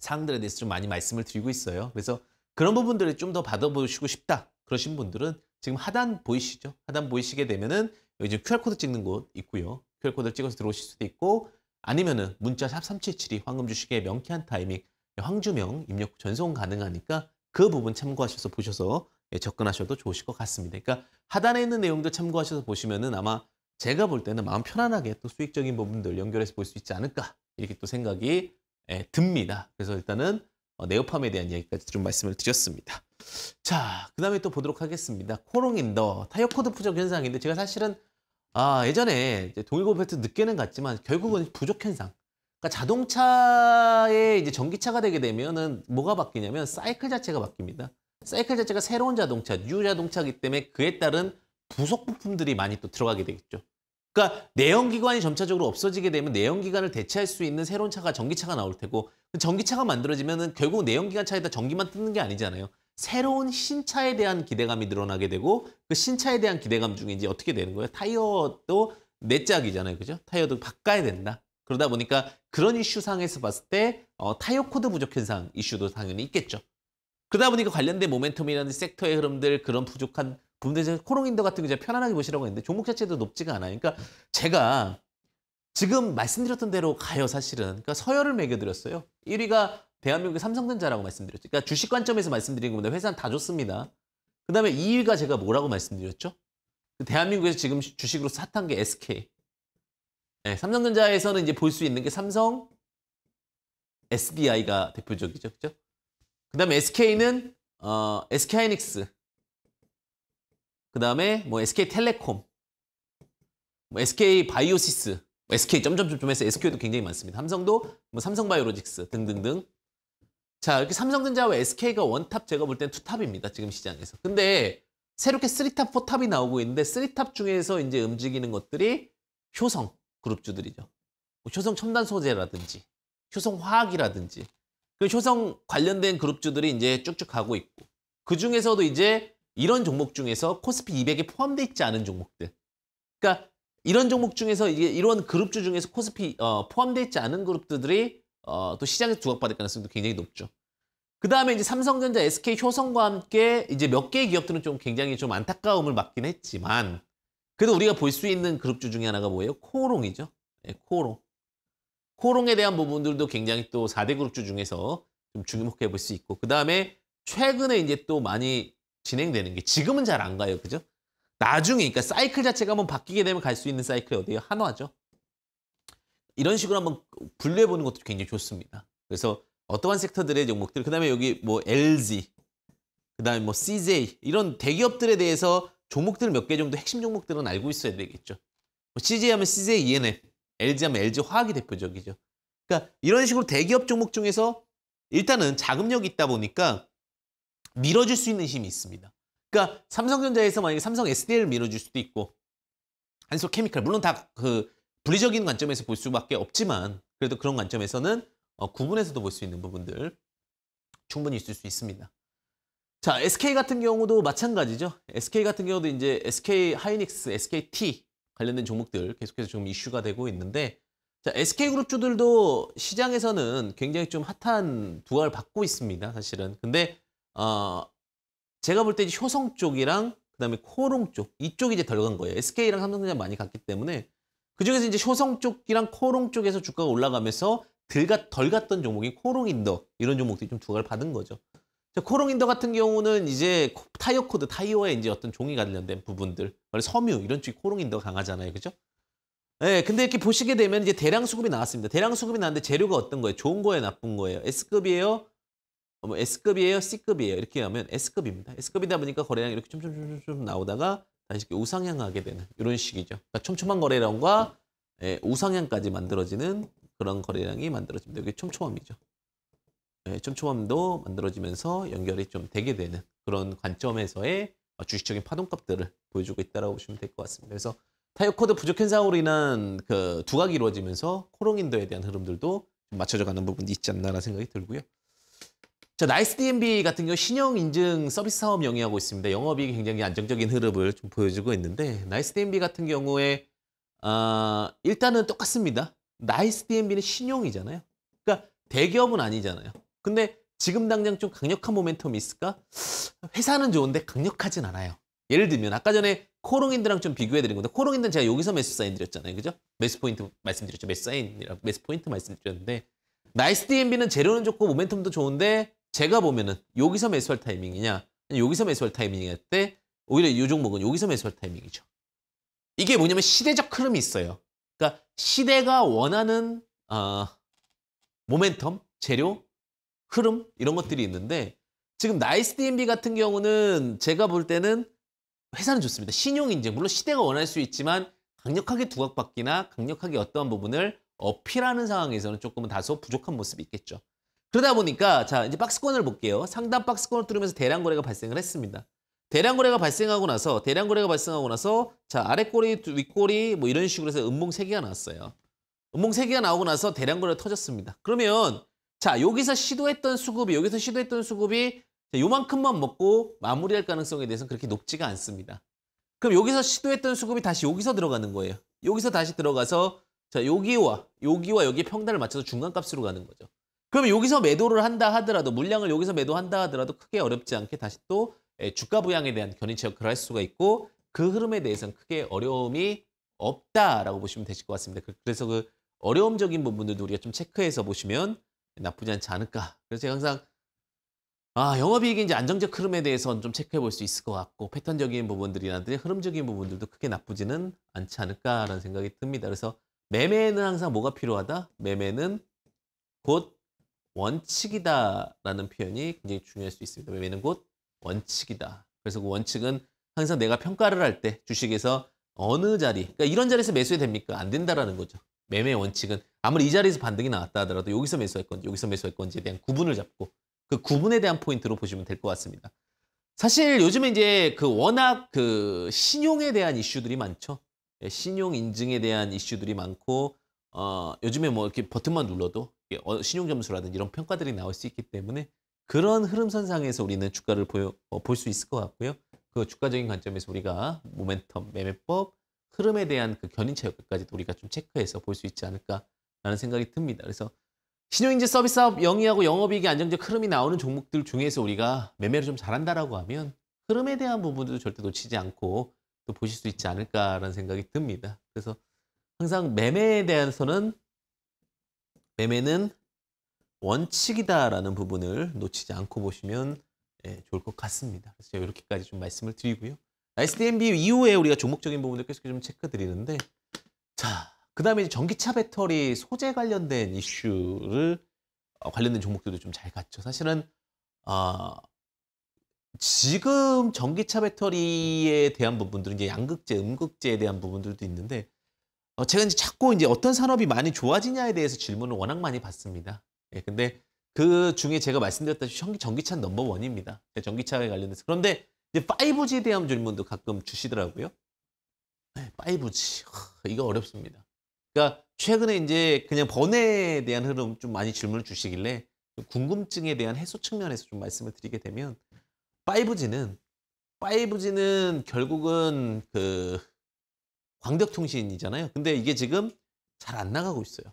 [SPEAKER 1] 사항들에 대해서 좀 많이 말씀을 드리고 있어요. 그래서 그런 부분들을 좀 더 받아보시고 싶다. 그러신 분들은 지금 하단 보이시죠? 하단 보이시게 되면은 여기 지금 QR코드 찍는 곳 있고요. QR코드를 찍어서 들어오실 수도 있고 아니면은 문자 샵3772 황금주식의 명쾌한 타이밍 황주명 입력 전송 가능하니까 그 부분 참고하셔서 보셔서 예, 접근하셔도 좋으실 것 같습니다. 그러니까 하단에 있는 내용도 참고하셔서 보시면은 아마 제가 볼 때는 마음 편안하게 또 수익적인 부분들 연결해서 볼 수 있지 않을까 이렇게 또 생각이 예, 듭니다. 그래서 일단은 네오팜에 어, 대한 이야기까지 좀 말씀을 드렸습니다. 자, 그 다음에 또 보도록 하겠습니다. 코롱인더 타이어 코드 부족 현상인데 제가 사실은 아, 예전에 동일고 배트 늦게는 갔지만 결국은 음. 부족 현상. 그러니까 자동차에 이제 전기차가 되게 되면은 뭐가 바뀌냐면 사이클 자체가 바뀝니다. 사이클 자체가 새로운 자동차, 뉴 자동차이기 때문에 그에 따른 부속 부품들이 많이 또 들어가게 되겠죠. 그러니까 내연기관이 점차적으로 없어지게 되면 내연기관을 대체할 수 있는 새로운 차가 전기차가 나올 테고 전기차가 만들어지면은 결국 내연기관 차에다 전기만 뜨는 게 아니잖아요. 새로운 신차에 대한 기대감이 늘어나게 되고 그 신차에 대한 기대감 중에 이제 어떻게 되는 거예요? 타이어도 내 짝이잖아요. 그죠? 타이어도 바꿔야 된다. 그러다 보니까 그런 이슈상에서 봤을 때 어, 타이어 코드 부족 현상 이슈도 당연히 있겠죠. 그러다 보니까 관련된 모멘텀이라는 섹터의 흐름들 그런 부족한 부분들 코롱인더 같은 거 편안하게 보시라고 했는데 종목 자체도 높지가 않아요. 그러니까 제가 지금 말씀드렸던 대로 가요 사실은. 그러니까 서열을 매겨드렸어요. 1위가 대한민국의 삼성전자라고 말씀드렸죠. 그러니까 주식 관점에서 말씀드린 겁니다. 회사는 다 좋습니다. 그 다음에 2위가 제가 뭐라고 말씀드렸죠? 그 대한민국에서 지금 주식으로 핫한 게 SK. 네, 삼성전자에서는 이제 볼 수 있는 게 삼성, SDI가 대표적이죠. 그죠? 그 다음에 SK는, 어, SK 하이닉스. 그 다음에 뭐 SK 텔레콤. 뭐 SK 바이오시스. 뭐 SK 점점점점 해서 SK도 굉장히 많습니다. 삼성도 뭐 삼성 바이오로직스 등등등 자, 이렇게 삼성전자와 SK가 원탑, 제가 볼 땐 투탑입니다. 지금 시장에서. 근데 새롭게 쓰리탑, 포탑이 나오고 있는데 쓰리탑 중에서 이제 움직이는 것들이 효성 그룹주들이죠. 뭐 효성 첨단 소재라든지 효성 화학이라든지 그 효성 관련된 그룹주들이 이제 쭉쭉 가고 있고 그 중에서도 이제 이런 종목 중에서 코스피 200에 포함돼 있지 않은 종목들 그러니까 이런 종목 중에서 이런 그룹주 중에서 코스피 어, 포함돼 있지 않은 그룹들이 어, 또 시장에서 두각받을 가능성도 굉장히 높죠. 그 다음에 이제 삼성전자, SK 효성과 함께 이제 몇 개의 기업들은 좀 굉장히 좀 안타까움을 맞긴 했지만 그래도 우리가 볼 수 있는 그룹주 중에 하나가 뭐예요? 코오롱이죠. 네, 예, 코오롱. 코오롱에 대한 부분들도 굉장히 또 4대 그룹주 중에서 좀 주목해 볼 수 있고 그 다음에 최근에 이제 또 많이 진행되는 게 지금은 잘 안 가요. 그죠? 나중에 그러니까 사이클 자체가 한번 바뀌게 되면 갈 수 있는 사이클이 어디예요? 한화죠. 이런 식으로 한번 분류해 보는 것도 굉장히 좋습니다. 그래서 어떠한 섹터들의 종목들, 그 다음에 여기 뭐 LG, 그 다음에 뭐 CJ 이런 대기업들에 대해서 종목들 몇 개 정도 핵심 종목들은 알고 있어야 되겠죠. 뭐 CJ 하면 CJ E&M, n LG 하면 LG 화학이 대표적이죠. 그러니까 이런 식으로 대기업 종목 중에서 일단은 자금력이 있다 보니까 밀어줄 수 있는 힘이 있습니다. 그러니까 삼성전자에서 만약에 삼성 s d l 밀어줄 수도 있고 한솔 케미칼 물론 다그 불리적인 관점에서 볼 수밖에 없지만 그래도 그런 관점에서는 어, 구분해서도 볼 수 있는 부분들 충분히 있을 수 있습니다. 자, SK 같은 경우도 마찬가지죠. SK 같은 경우도 이제 SK 하이닉스, SKT 관련된 종목들 계속해서 좀 이슈가 되고 있는데 자, SK 그룹주들도 시장에서는 굉장히 좀 핫한 부활 받고 있습니다. 사실은. 근데 어, 제가 볼 때 효성 쪽이랑 그다음에 코롱 쪽 이쪽이 이제 덜 간 거예요. SK랑 삼성전자 많이 갔기 때문에 그중에서 이제 효성 쪽이랑 코롱 쪽에서 주가가 올라가면서 들가 덜 갔던 종목이 코롱인더 이런 종목들이 좀 두각을 받은 거죠. 자, 코롱인더 같은 경우는 이제 타이어 코드, 타이어에 이제 어떤 종이 관련된 부분들, 섬유 이런 쪽이 코롱인더 강하잖아요, 그죠? 네, 근데 이렇게 보시게 되면 이제 대량 수급이 나왔습니다. 대량 수급이 나왔는데 재료가 어떤 거예요? 좋은 거예요, 나쁜 거예요? S급이에요? 뭐 S급이에요? C급이에요? 이렇게 하면 S급입니다. S급이다 보니까 거래량이 이렇게 좀좀좀좀 나오다가 다시 우상향하게 되는 이런 식이죠. 그러니까 촘촘한 거래량과 예, 우상향까지 만들어지는 그런 거래량이 만들어집니다. 이게 촘촘함이죠. 예, 촘촘함도 만들어지면서 연결이 좀 되게 되는 그런 관점에서의 주식적인 파동값들을 보여주고 있다고 보시면 될 것 같습니다. 그래서 타이어 코드 부족 현상으로 인한 그 두각이 이루어지면서 코롱인도에 대한 흐름들도 맞춰져 가는 부분이 있지 않나라는 생각이 들고요. 자, 나이스 DMB 같은 경우 신형 인증 서비스 사업 영위하고 있습니다. 영업이 굉장히 안정적인 흐름을 좀 보여주고 있는데 나이스 DMB 같은 경우에 어, 일단은 똑같습니다. 나이스 DMB는 신용이잖아요. 그러니까 대기업은 아니잖아요. 근데 지금 당장 좀 강력한 모멘텀이 있을까? 회사는 좋은데 강력하진 않아요. 예를 들면 아까 전에 코롱인드랑 좀 비교해 드린 건데 코롱인드는 제가 여기서 매수 사인 드렸잖아요. 그죠? 매수 포인트 말씀드렸죠. 매수 사인이라 매수 포인트 말씀드렸는데 나이스 DMB는 재료는 좋고 모멘텀도 좋은데 제가 보면은 여기서 매수할 타이밍이냐 여기서 매수할 타이밍이냐때 오히려 이 종목은 여기서 매수할 타이밍이죠. 이게 뭐냐면 시대적 흐름이 있어요. 그러니까 시대가 원하는 어, 모멘텀, 재료, 흐름 이런 것들이 있는데 지금 나이스 DMB 같은 경우는 제가 볼 때는 회사는 좋습니다. 신용인증, 물론 시대가 원할 수 있지만 강력하게 두각받기나 강력하게 어떠한 부분을 어필하는 상황에서는 조금은 다소 부족한 모습이 있겠죠. 그러다 보니까 자 이제 박스권을 볼게요. 상단 박스권을 뚫으면서 대량 거래가 발생을 했습니다. 대량 거래가 발생하고 나서 대량 거래가 발생하고 나서 자 아래 꼬리 윗 꼬리 뭐 이런 식으로 해서 음봉 3개가 나왔어요. 음봉 3개가 나오고 나서 대량 거래가 터졌습니다. 그러면 자 여기서 시도했던 수급이 여기서 시도했던 수급이 자, 요만큼만 먹고 마무리할 가능성에 대해서는 그렇게 높지가 않습니다. 그럼 여기서 시도했던 수급이 다시 여기서 들어가는 거예요. 여기서 다시 들어가서 자 여기와 여기와 여기 평단을 맞춰서 중간값으로 가는 거죠. 그러면 여기서 매도를 한다 하더라도 물량을 여기서 매도한다 하더라도 크게 어렵지 않게 다시 또 예, 주가 부양에 대한 견인체 역할을 할 수가 있고 그 흐름에 대해서는 크게 어려움이 없다라고 보시면 되실 것 같습니다. 그, 그래서 그 어려움적인 부분들도 우리가 좀 체크해서 보시면 나쁘지 않지 않을까. 그래서 제가 항상 아, 영업이익이 이제 안정적 흐름에 대해서는 좀 체크해 볼 수 있을 것 같고 패턴적인 부분들이라든지 흐름적인 부분들도 크게 나쁘지는 않지 않을까라는 생각이 듭니다. 그래서 매매는 항상 뭐가 필요하다? 매매는 곧 원칙이다라는 표현이 굉장히 중요할 수 있습니다. 매매는 곧 원칙이다. 그래서 그 원칙은 항상 내가 평가를 할 때 주식에서 어느 자리, 그러니까 이런 자리에서 매수해야 됩니까? 안 된다라는 거죠. 매매 원칙은 아무리 이 자리에서 반등이 나왔다 하더라도 여기서 매수할 건지 여기서 매수할 건지에 대한 구분을 잡고 그 구분에 대한 포인트로 보시면 될 것 같습니다. 사실 요즘에 이제 그 워낙 그 신용에 대한 이슈들이 많죠. 예, 신용 인증에 대한 이슈들이 많고 어 요즘에 뭐 이렇게 버튼만 눌러도 예, 어, 신용점수라든지 이런 평가들이 나올 수 있기 때문에 그런 흐름선상에서 우리는 주가를 어, 볼수 있을 것 같고요. 그 주가적인 관점에서 우리가 모멘텀, 매매법, 흐름에 대한 그 견인차 역까지도 우리가 좀 체크해서 볼 수 있지 않을까라는 생각이 듭니다. 그래서 신용인지 서비스업 영위하고 영업이익이 안정적 흐름이 나오는 종목들 중에서 우리가 매매를 좀 잘한다라고 하면 흐름에 대한 부분도 절대 놓치지 않고 또 보실 수 있지 않을까라는 생각이 듭니다. 그래서 항상 매매에 대해서는 매매는 원칙이다라는 부분을 놓치지 않고 보시면 예, 좋을 것 같습니다. 그래서 제가 이렇게까지 좀 말씀을 드리고요. 나이스 DMB 이후에 우리가 종목적인 부분을 계속 좀 체크 드리는데 자, 그다음에 전기차 배터리 소재 관련된 이슈를 어, 관련된 종목들도 좀 잘갔죠 사실은 어, 지금 전기차 배터리에 대한 부분들은 이제 양극재, 음극재에 대한 부분들도 있는데 어, 제가 이제 자꾸 이제 어떤 산업이 많이 좋아지냐에 대해서 질문을 워낙 많이 받습니다. 예, 근데 그 중에 제가 말씀드렸다시피 전기, 전기차 넘버원입니다. 네, 전기차에 관련해서. 그런데 이제 5G에 대한 질문도 가끔 주시더라고요. 네, 5G. 이거 어렵습니다. 그러니까 최근에 이제 그냥 번외에 대한 흐름 좀 많이 질문을 주시길래 궁금증에 대한 해소 측면에서 좀 말씀을 드리게 되면 5G는 5G는 결국은 그 광벽통신이잖아요. 근데 이게 지금 잘 안 나가고 있어요.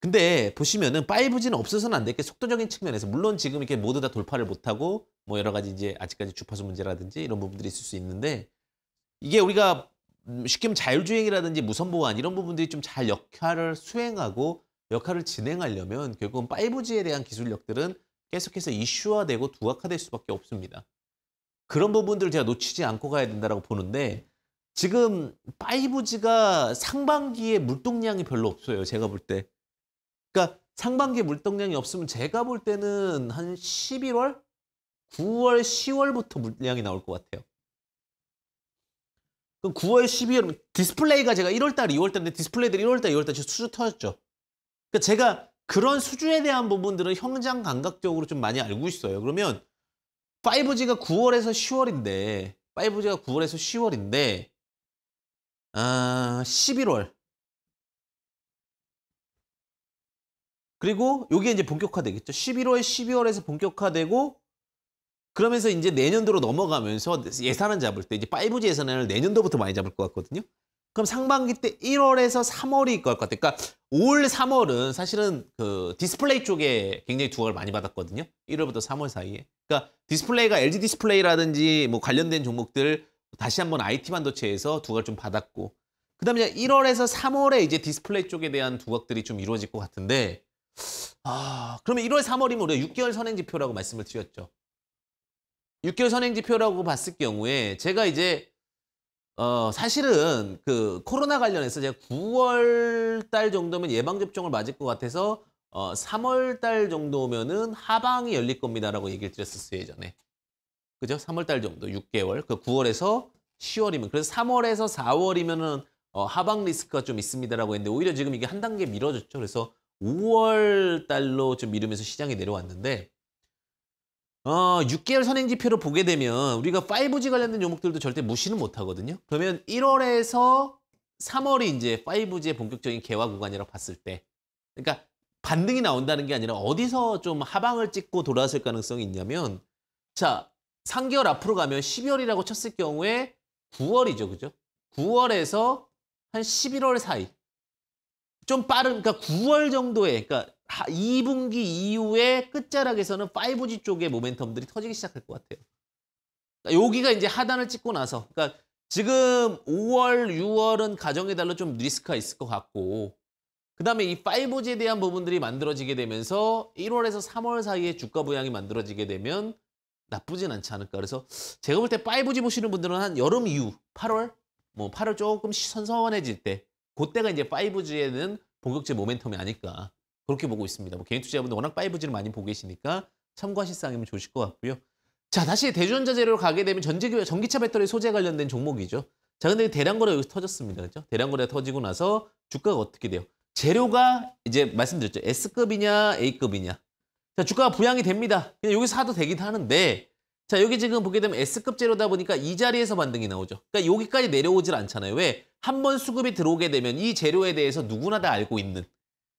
[SPEAKER 1] 근데 보시면은 5G는 없어서는 안 될 게 속도적인 측면에서 물론 지금 이렇게 모두 다 돌파를 못하고 뭐 여러 가지 이제 아직까지 주파수 문제라든지 이런 부분들이 있을 수 있는데 이게 우리가 음, 쉽게 말하면 자율주행이라든지 무선보안 이런 부분들이 좀 잘 역할을 수행하고 역할을 진행하려면 결국은 5G에 대한 기술력들은 계속해서 이슈화되고 두각화될 수밖에 없습니다. 그런 부분들을 제가 놓치지 않고 가야 된다고 보는데 지금 5G가 상반기에 물동량이 별로 없어요. 제가 볼 때. 그러니까 상반기에 물동량이 없으면 제가 볼 때는 한 11월? 9월, 10월부터 물량이 나올 것 같아요. 그럼 9월, 12월 뭐 디스플레이가 제가 1월 달, 2월 달인데 디스플레이들이 1월 달, 2월 달 수주 터졌죠. 그러니까 제가 그런 수주에 대한 부분들은 형장 감각적으로 좀 많이 알고 있어요. 그러면 5G가 9월에서 10월인데 5G가 9월에서 10월인데 아, 11월 그리고 이게 이제 본격화되겠죠. 11월, 12월에서 본격화되고 그러면서 이제 내년도로 넘어가면서 예산을 잡을 때 이제 5G 예산을 내년도부터 많이 잡을 것 같거든요. 그럼 상반기 때 1월에서 3월이 것 같아요. 그러니까 올 3월은 사실은 그 디스플레이 쪽에 굉장히 두각을 많이 받았거든요. 1월부터 3월 사이에. 그러니까 디스플레이가 LG 디스플레이라든지 뭐 관련된 종목들 다시 한번 IT 반도체에서 두각을 좀 받았고 그다음에 1월에서 3월에 이제 디스플레이 쪽에 대한 두각들이 좀 이루어질 것 같은데 아 그러면 1월 3월이면 뭐 우리가 6개월 선행 지표라고 말씀을 드렸죠. 6개월 선행 지표라고 봤을 경우에 제가 이제 어 사실은 그 코로나 관련해서 제가 9월 달 정도면 예방 접종을 맞을 것 같아서 어 3월 달 정도면은 하방이 열릴 겁니다라고 얘기를 드렸었어요 예전에. 그죠? 3월달 정도 6개월. 그 9월에서 10월이면 그래서 3월에서 4월이면은 어, 하방 리스크가 좀 있습니다라고 했는데 오히려 지금 이게 한 단계 미뤄졌죠 그래서 5월 달로 좀 미루면서 시장이 내려왔는데 어, 6개월 선행 지표로 보게 되면 우리가 5G 관련된 종목들도 절대 무시는 못 하거든요. 그러면 1월에서 3월이 이제 5G의 본격적인 개화 구간이라고 봤을 때 그러니까 반등이 나온다는 게 아니라 어디서 좀 하방을 찍고 돌아왔을 가능성이 있냐면 자, 3개월 앞으로 가면 12월이라고 쳤을 경우에 9월이죠. 그죠? 9월에서 한 11월 사이. 좀 빠른, 그러니까 9월 정도에, 그러니까 2분기 이후에 끝자락에서는 5G 쪽의 모멘텀들이 터지기 시작할 것 같아요. 그러니까 여기가 이제 하단을 찍고 나서, 그러니까 지금 5월, 6월은 가정의 달로 좀 리스크가 있을 것 같고, 그 다음에 이 5G에 대한 부분들이 만들어지게 되면서 1월에서 3월 사이에 주가 부양이 만들어지게 되면 나쁘진 않지 않을까. 그래서 제가 볼 때 5G 보시는 분들은 한 여름 이후 8월 뭐 8월 조금 선선해질 때 그때가 이제 5G에는 본격적 모멘텀이 아닐까 그렇게 보고 있습니다. 뭐 개인 투자분들 워낙 5G를 많이 보고 계시니까 참고하실 사항이면 좋으실 것 같고요. 자 다시 대전자 재료로 가게 되면 전기, 전기차 배터리 소재 관련된 종목이죠. 자 근데 대량 거래가 여기서 터졌습니다. 그죠 대량 거래가 터지고 나서 주가가 어떻게 돼요? 재료가 이제 말씀드렸죠. S급이냐 A급이냐 자, 주가가 부양이 됩니다. 그냥 여기 사도 되긴 하는데 자, 여기 지금 보게 되면 S급 재료다 보니까 이 자리에서 반등이 나오죠. 그러니까 여기까지 내려오질 않잖아요. 왜? 한 번 수급이 들어오게 되면 이 재료에 대해서 누구나 다 알고 있는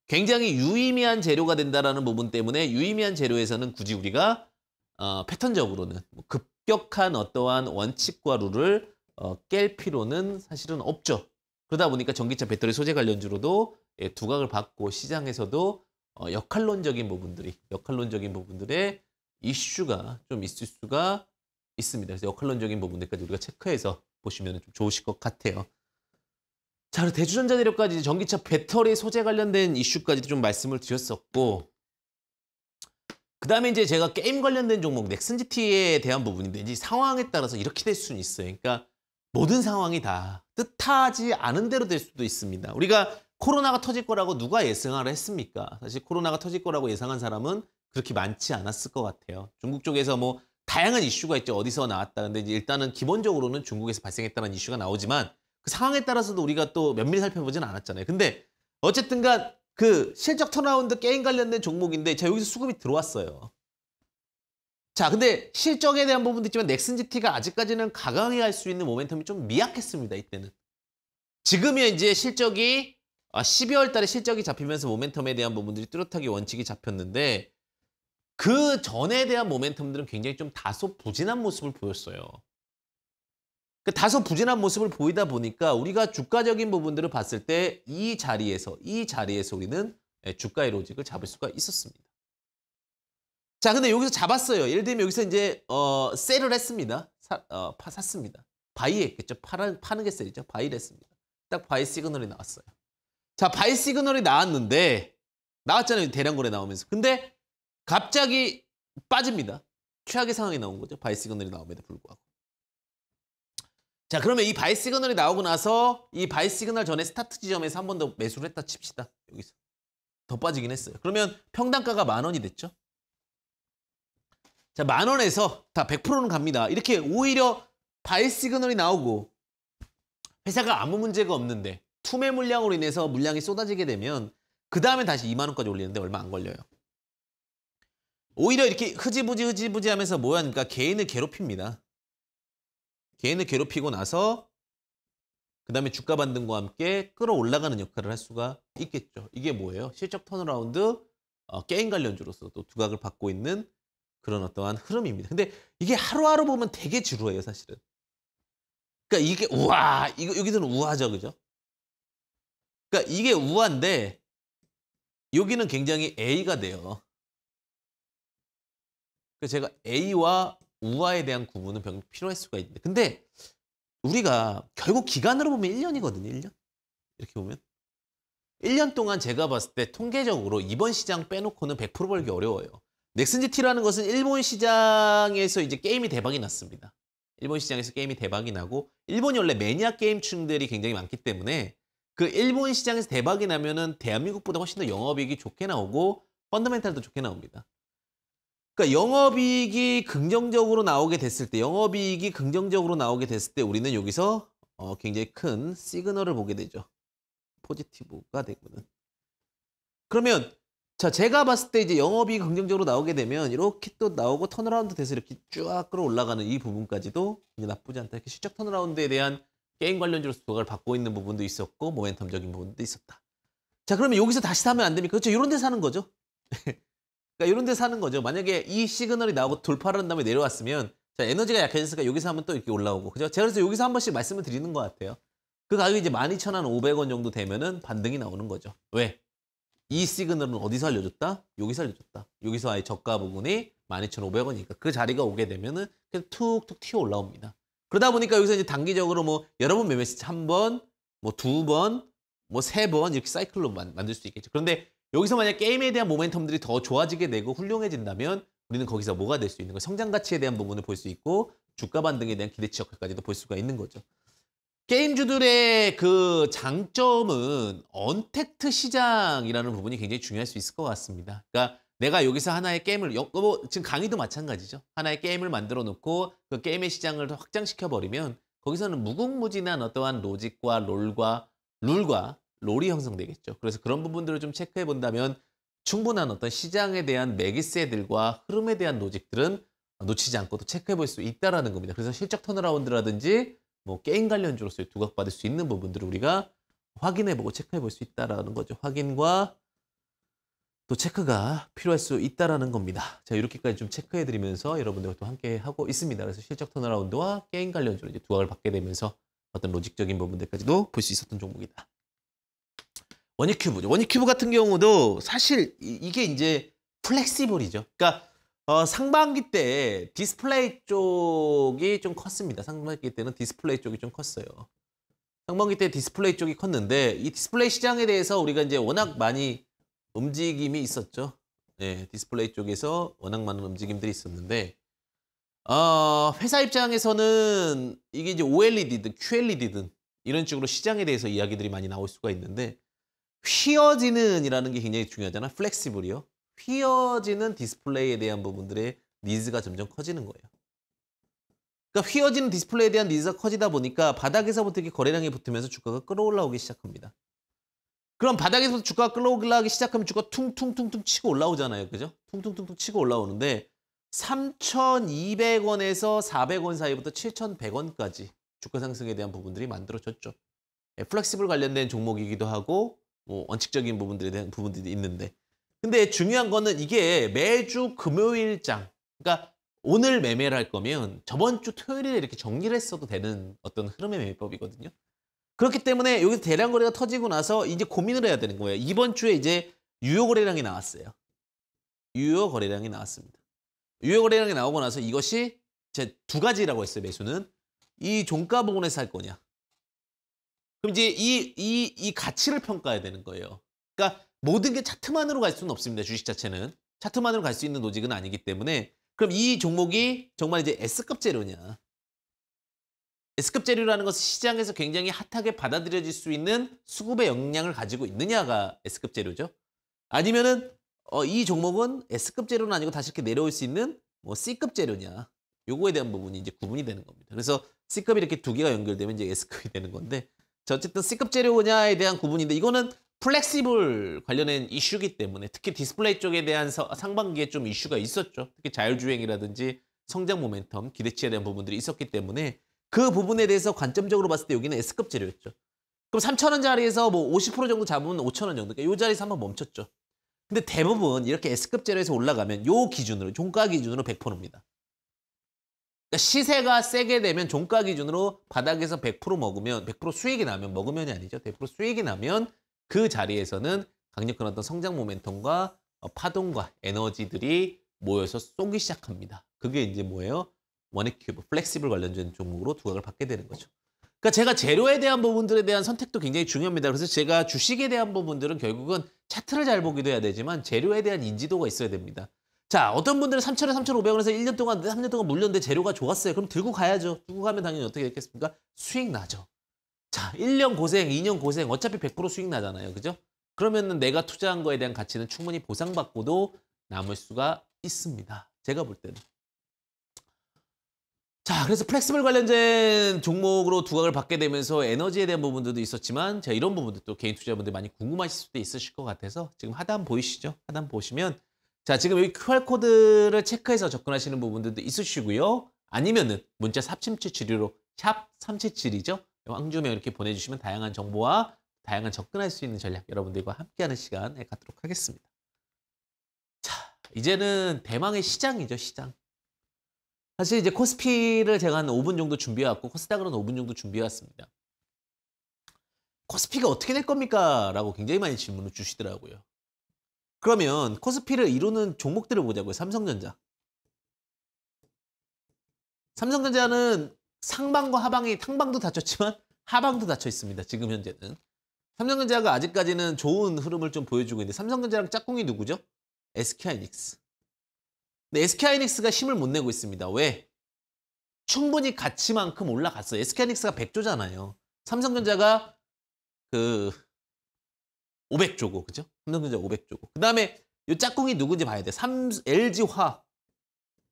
[SPEAKER 1] 굉장히 유의미한 재료가 된다라는 부분 때문에 유의미한 재료에서는 굳이 우리가 어, 패턴적으로는 뭐 급격한 어떠한 원칙과 룰을 어, 깰 필요는 사실은 없죠. 그러다 보니까 전기차 배터리 소재 관련주로도 예, 두각을 받고 시장에서도 어, 역할론적인 부분들이 역할론적인 부분들의 이슈가 좀 있을 수가 있습니다. 그래서 역할론적인 부분들까지 우리가 체크해서 보시면 좀 좋으실 것 같아요. 자, 대주전자 대력까지 전기차 배터리 소재 관련된 이슈까지도 좀 말씀을 드렸었고 그 다음에 이제 제가 게임 관련된 종목 넥슨 GT에 대한 부분인데 이제 상황에 따라서 이렇게 될 수는 있어요. 그러니까 모든 상황이 다 뜻하지 않은 대로 될 수도 있습니다. 우리가 코로나가 터질 거라고 누가 예상을 했습니까? 사실 코로나가 터질 거라고 예상한 사람은 그렇게 많지 않았을 것 같아요. 중국 쪽에서 뭐 다양한 이슈가 있죠. 어디서 나왔다. 근데 일단은 기본적으로는 중국에서 발생했다는 이슈가 나오지만 그 상황에 따라서도 우리가 또 면밀히 살펴보진 않았잖아요. 근데 어쨌든간 그 실적 턴라운드 게임 관련된 종목인데 제가 여기서 수급이 들어왔어요. 자, 근데 실적에 대한 부분도 있지만 넥슨지티가 아직까지는 가강해 할수 있는 모멘텀이 좀 미약했습니다. 이때는. 지금이야 이제 실적이 아, 12월 달에 실적이 잡히면서 모멘텀에 대한 부분들이 뚜렷하게 원칙이 잡혔는데 그 전에 대한 모멘텀들은 굉장히 좀 다소 부진한 모습을 보였어요. 그 다소 부진한 모습을 보이다 보니까 우리가 주가적인 부분들을 봤을 때 이 자리에서 이 자리에서 우리는 예, 주가의 로직을 잡을 수가 있었습니다. 자, 근데 여기서 잡았어요. 예를 들면 여기서 이제 어, 셀을 했습니다. 사, 어, 파, 샀습니다. 바이 했겠죠. 파는, 파는 게 셀이죠. 바이를 했습니다. 딱 바이 시그널이 나왔어요. 자, 바이 시그널이 나왔는데 나왔잖아요. 대량 거래 나오면서. 근데 갑자기 빠집니다. 최악의 상황이 나온 거죠. 바이 시그널이 나옴에도 불구하고. 자, 그러면 이 바이 시그널이 나오고 나서 이 바이 시그널 전에 스타트 지점에서 한 번 더 매수를 했다 칩시다. 여기서. 더 빠지긴 했어요. 그러면 평단가가 만 원이 됐죠. 자, 만 원에서 다 100%는 갑니다. 이렇게 오히려 바이 시그널이 나오고 회사가 아무 문제가 없는데 투매 물량으로 인해서 물량이 쏟아지게 되면 그 다음에 다시 2만 원까지 올리는데 얼마 안 걸려요. 오히려 이렇게 흐지부지 흐지부지 하면서 뭐야 하니까 개인을 괴롭힙니다. 개인을 괴롭히고 나서 그 다음에 주가 반등과 함께 끌어올라가는 역할을 할 수가 있겠죠. 이게 뭐예요? 실적 턴어라운드 어, 게임 관련주로서 도 두각을 받고 있는 그런 어떠한 흐름입니다. 근데 이게 하루하루 보면 되게 지루해요, 사실은. 그러니까 이게 우와, 이거 여기서는 우아죠, 그죠? 그러니까 이게 우한데 여기는 굉장히 A가 돼요. 그 제가 A와 우아에 대한 구분은 필요할 수가 있는데 근데 우리가 결국 기간으로 보면 1년이거든요. 1년. 이렇게 보면. 1년 동안 제가 봤을 때 통계적으로 이번 시장 빼놓고는 100% 벌기 어려워요. 넥슨지티라는 것은 일본 시장에서 이제 게임이 대박이 났습니다. 일본 시장에서 게임이 대박이 나고 일본이 원래 매니아 게임층들이 굉장히 많기 때문에 그 일본 시장에서 대박이 나면은 대한민국보다 훨씬 더 영업이익이 좋게 나오고 펀더멘탈도 좋게 나옵니다. 그러니까 영업이익이 긍정적으로 나오게 됐을 때 영업이익이 긍정적으로 나오게 됐을 때 우리는 여기서 어, 굉장히 큰 시그널을 보게 되죠. 포지티브가 되고는. 그러면 자 제가 봤을 때 이제 영업이 익이 긍정적으로 나오게 되면 이렇게 또 나오고 턴어라운드 돼서 이렇게 쫙 끌어올라가는 이 부분까지도 이제 나쁘지 않다. 이렇게 실적 턴어라운드에 대한 게임 관련주로 조각을 받고 있는 부분도 있었고 모멘텀적인 부분도 있었다. 자 그러면 여기서 다시 사면 안 됩니까? 그렇죠. 이런 데 사는 거죠. (laughs) 그러니까 이런 데 사는 거죠. 만약에 이 시그널이 나오고 돌파를 한 다음에 내려왔으면 자, 에너지가 약해졌으니까 여기서 한번 또 이렇게 올라오고 그죠? 제가 그래서 여기서 한 번씩 말씀을 드리는 것 같아요. 그 가격이 이제 12,500원 정도 되면은 반등이 나오는 거죠. 왜? 이 시그널은 어디서 알려줬다? 여기서 알려줬다. 여기서 아예 저가 부분이 12,500원이니까 그 자리가 오게 되면은 그냥 툭툭 튀어 올라옵니다. 그러다 보니까 여기서 이제 단기적으로 뭐 여러 번 매매 한 번, 뭐 두 번, 뭐 세 번 이렇게 사이클로 만, 만들 수 있겠죠. 그런데 여기서 만약 게임에 대한 모멘텀들이 더 좋아지게 되고 훌륭해진다면 우리는 거기서 뭐가 될 수 있는 거 성장 가치에 대한 부분을 볼 수 있고 주가 반등에 대한 기대치 역할까지도 볼 수가 있는 거죠. 게임주들의 그 장점은 언택트 시장이라는 부분이 굉장히 중요할 수 있을 것 같습니다. 그러니까 내가 여기서 하나의 게임을 뭐 지금 강의도 마찬가지죠. 하나의 게임을 만들어 놓고 그 게임의 시장을 확장시켜 버리면 거기서는 무궁무진한 어떠한 로직과 롤과 룰과 롤이 형성되겠죠. 그래서 그런 부분들을 좀 체크해 본다면 충분한 어떤 시장에 대한 매기세들과 흐름에 대한 로직들은 놓치지 않고도 체크해 볼 수 있다라는 겁니다. 그래서 실적 턴어라운드라든지 뭐 게임 관련주로서 의 두각받을 수 있는 부분들을 우리가 확인해 보고 체크해 볼 수 있다라는 거죠. 확인과 또 체크가 필요할 수 있다라는 겁니다. 자 이렇게까지 좀 체크해드리면서 여러분들과 함께 하고 있습니다. 그래서 실적 턴어라운드와 게임 관련주로 이제 두각을 받게 되면서 어떤 로직적인 부분들까지도 볼 수 있었던 종목이다. 원익큐브죠. 원익큐브 같은 경우도 사실 이게 이제 플렉시블이죠. 그러니까 어, 상반기 때 디스플레이 쪽이 좀 컸습니다. 상반기 때는 디스플레이 쪽이 좀 컸어요. 상반기 때 디스플레이 쪽이 컸는데 이 디스플레이 시장에 대해서 우리가 이제 워낙 많이 움직임이 있었죠. 네, 디스플레이 쪽에서 워낙 많은 움직임들이 있었는데 어, 회사 입장에서는 이게 이제 OLED든 QLED든 이런 쪽으로 시장에 대해서 이야기들이 많이 나올 수가 있는데 휘어지는 이라는 게 굉장히 중요하잖아. 플렉시블이요. 휘어지는 디스플레이에 대한 부분들의 니즈가 점점 커지는 거예요. 그러니까 휘어지는 디스플레이에 대한 니즈가 커지다 보니까 바닥에서부터 이렇게 거래량이 붙으면서 주가가 끌어올라오기 시작합니다. 그럼 바닥에서부주가 끌어올라기 시작하면 주가 퉁퉁퉁퉁 치고 올라오잖아요. 그죠? 퉁퉁퉁퉁 치고 올라오는데 3,200원에서 400원 사이부터 7,100원까지 주가 상승에 대한 부분들이 만들어졌죠. 예, 플렉시블 관련된 종목이기도 하고 뭐 원칙적인 부분들에 대한 부분들이 있는데 근데 중요한 거는 이게 매주 금요일장 그러니까 오늘 매매를 할 거면 저번 주 토요일에 이렇게 정리를 했어도 되는 어떤 흐름의 매매법이거든요. 그렇기 때문에 여기서 대량 거래가 터지고 나서 이제 고민을 해야 되는 거예요. 이번 주에 이제 유효 거래량이 나왔어요. 유효 거래량이 나왔습니다. 유효 거래량이 나오고 나서 이것이 제두 가지라고 했어요. 매수는 이 종가 부분에서 할 거냐. 그럼 이제 이 이 이 가치를 평가해야 되는 거예요. 그러니까 모든 게 차트만으로 갈 수는 없습니다. 주식 자체는 차트만으로 갈 수 있는 노직은 아니기 때문에 그럼 이 종목이 정말 이제 S급 재료냐 S급 재료라는 것은 시장에서 굉장히 핫하게 받아들여질 수 있는 수급의 역량을 가지고 있느냐가 S급 재료죠. 아니면은 어, 이 종목은 S급 재료는 아니고 다시 이렇게 내려올 수 있는 뭐 C급 재료냐. 요거에 대한 부분이 이제 구분이 되는 겁니다. 그래서 C급이 이렇게 두 개가 연결되면 이제 S급이 되는 건데 어쨌든 C급 재료냐에 대한 구분인데 이거는 플렉시블 관련된 이슈기 때문에 특히 디스플레이 쪽에 대한 서, 상반기에 좀 이슈가 있었죠. 특히 자율주행이라든지 성장 모멘텀, 기대치에 대한 부분들이 있었기 때문에 그 부분에 대해서 관점적으로 봤을 때 여기는 S급 재료였죠. 그럼 3천원 자리에서 뭐 50% 정도 잡으면 5천원 정도. 그러니까 이 자리에서 한번 멈췄죠. 근데 대부분 이렇게 S급 재료에서 올라가면 요 기준으로 종가 기준으로 100%입니다. 그러니까 시세가 세게 되면 종가 기준으로 바닥에서 100% 먹으면 100% 수익이 나면 먹으면이 아니죠. 100% 수익이 나면 그 자리에서는 강력한 어떤 성장 모멘텀과 어 파동과 에너지들이 모여서 쏘기 시작합니다. 그게 이제 뭐예요? 머니큐브 플렉시블 관련된 종목으로 두각을 받게 되는 거죠. 그러니까 제가 재료에 대한 부분들에 대한 선택도 굉장히 중요합니다. 그래서 제가 주식에 대한 부분들은 결국은 차트를 잘 보기도 해야 되지만 재료에 대한 인지도가 있어야 됩니다. 자, 어떤 분들은 3,000원, 3,500원에서 1년 동안, 3년 동안 물렸는데 재료가 좋았어요. 그럼 들고 가야죠. 들고 가면 당연히 어떻게 됐겠습니까? 수익 나죠. 자, 1년 고생, 2년 고생, 어차피 100% 수익 나잖아요. 그죠? 그러면은 내가 투자한 거에 대한 가치는 충분히 보상받고도 남을 수가 있습니다. 제가 볼 때는. 자, 그래서 플렉스블 관련된 종목으로 두각을 받게 되면서 에너지에 대한 부분들도 있었지만 제가 이런 부분도 들 개인 투자분들 많이 궁금하실 수도 있으실 것 같아서 지금 하단 보이시죠? 하단 보시면 자, 지금 여기 QR코드를 체크해서 접근하시는 부분들도 있으시고요. 아니면은 문자 3772로 샵 377이죠. 황주명 이렇게 보내주시면 다양한 정보와 다양한 접근할 수 있는 전략 여러분들과 함께하는 시간 갖도록 하겠습니다. 자, 이제는 대망의 시장이죠, 시장. 사실 이제 코스피를 제가 한 5분 정도 준비해왔고 코스닥으로는 5분 정도 준비해왔습니다. 코스피가 어떻게 될 겁니까? 라고 굉장히 많이 질문을 주시더라고요. 그러면 코스피를 이루는 종목들을 보자고요. 삼성전자. 삼성전자는 상방과 하방이 탕방도 닫혔지만 하방도 닫혀 있습니다. 지금 현재는. 삼성전자가 아직까지는 좋은 흐름을 좀 보여주고 있는데 삼성전자랑 짝꿍이 누구죠? SK하이닉스. 근데 SK하이닉스가 힘을 못 내고 있습니다. 왜? 충분히 가치만큼 올라갔어요. SK하이닉스가 100조잖아요. 삼성전자가 그 500조고 그죠? 삼성전자 500조고. 그다음에 이 짝꿍이 누군지 봐야 돼. 삼, LG화학.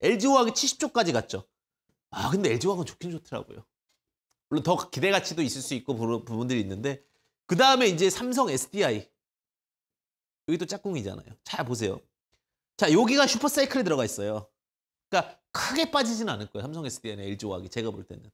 [SPEAKER 1] LG화학이 70조까지 갔죠. 아 근데 LG화학은 좋긴 좋더라고요. 물론 더 기대 가치도 있을 수 있고 부분들이 있는데 그 다음에 이제 삼성 SDI 여기 도 짝꿍이잖아요. 잘 보세요. 자, 여기가 슈퍼사이클에 들어가 있어요. 그러니까 크게 빠지진 않을 거예요. 삼성 SDI나 LG화학이 제가 볼 때는.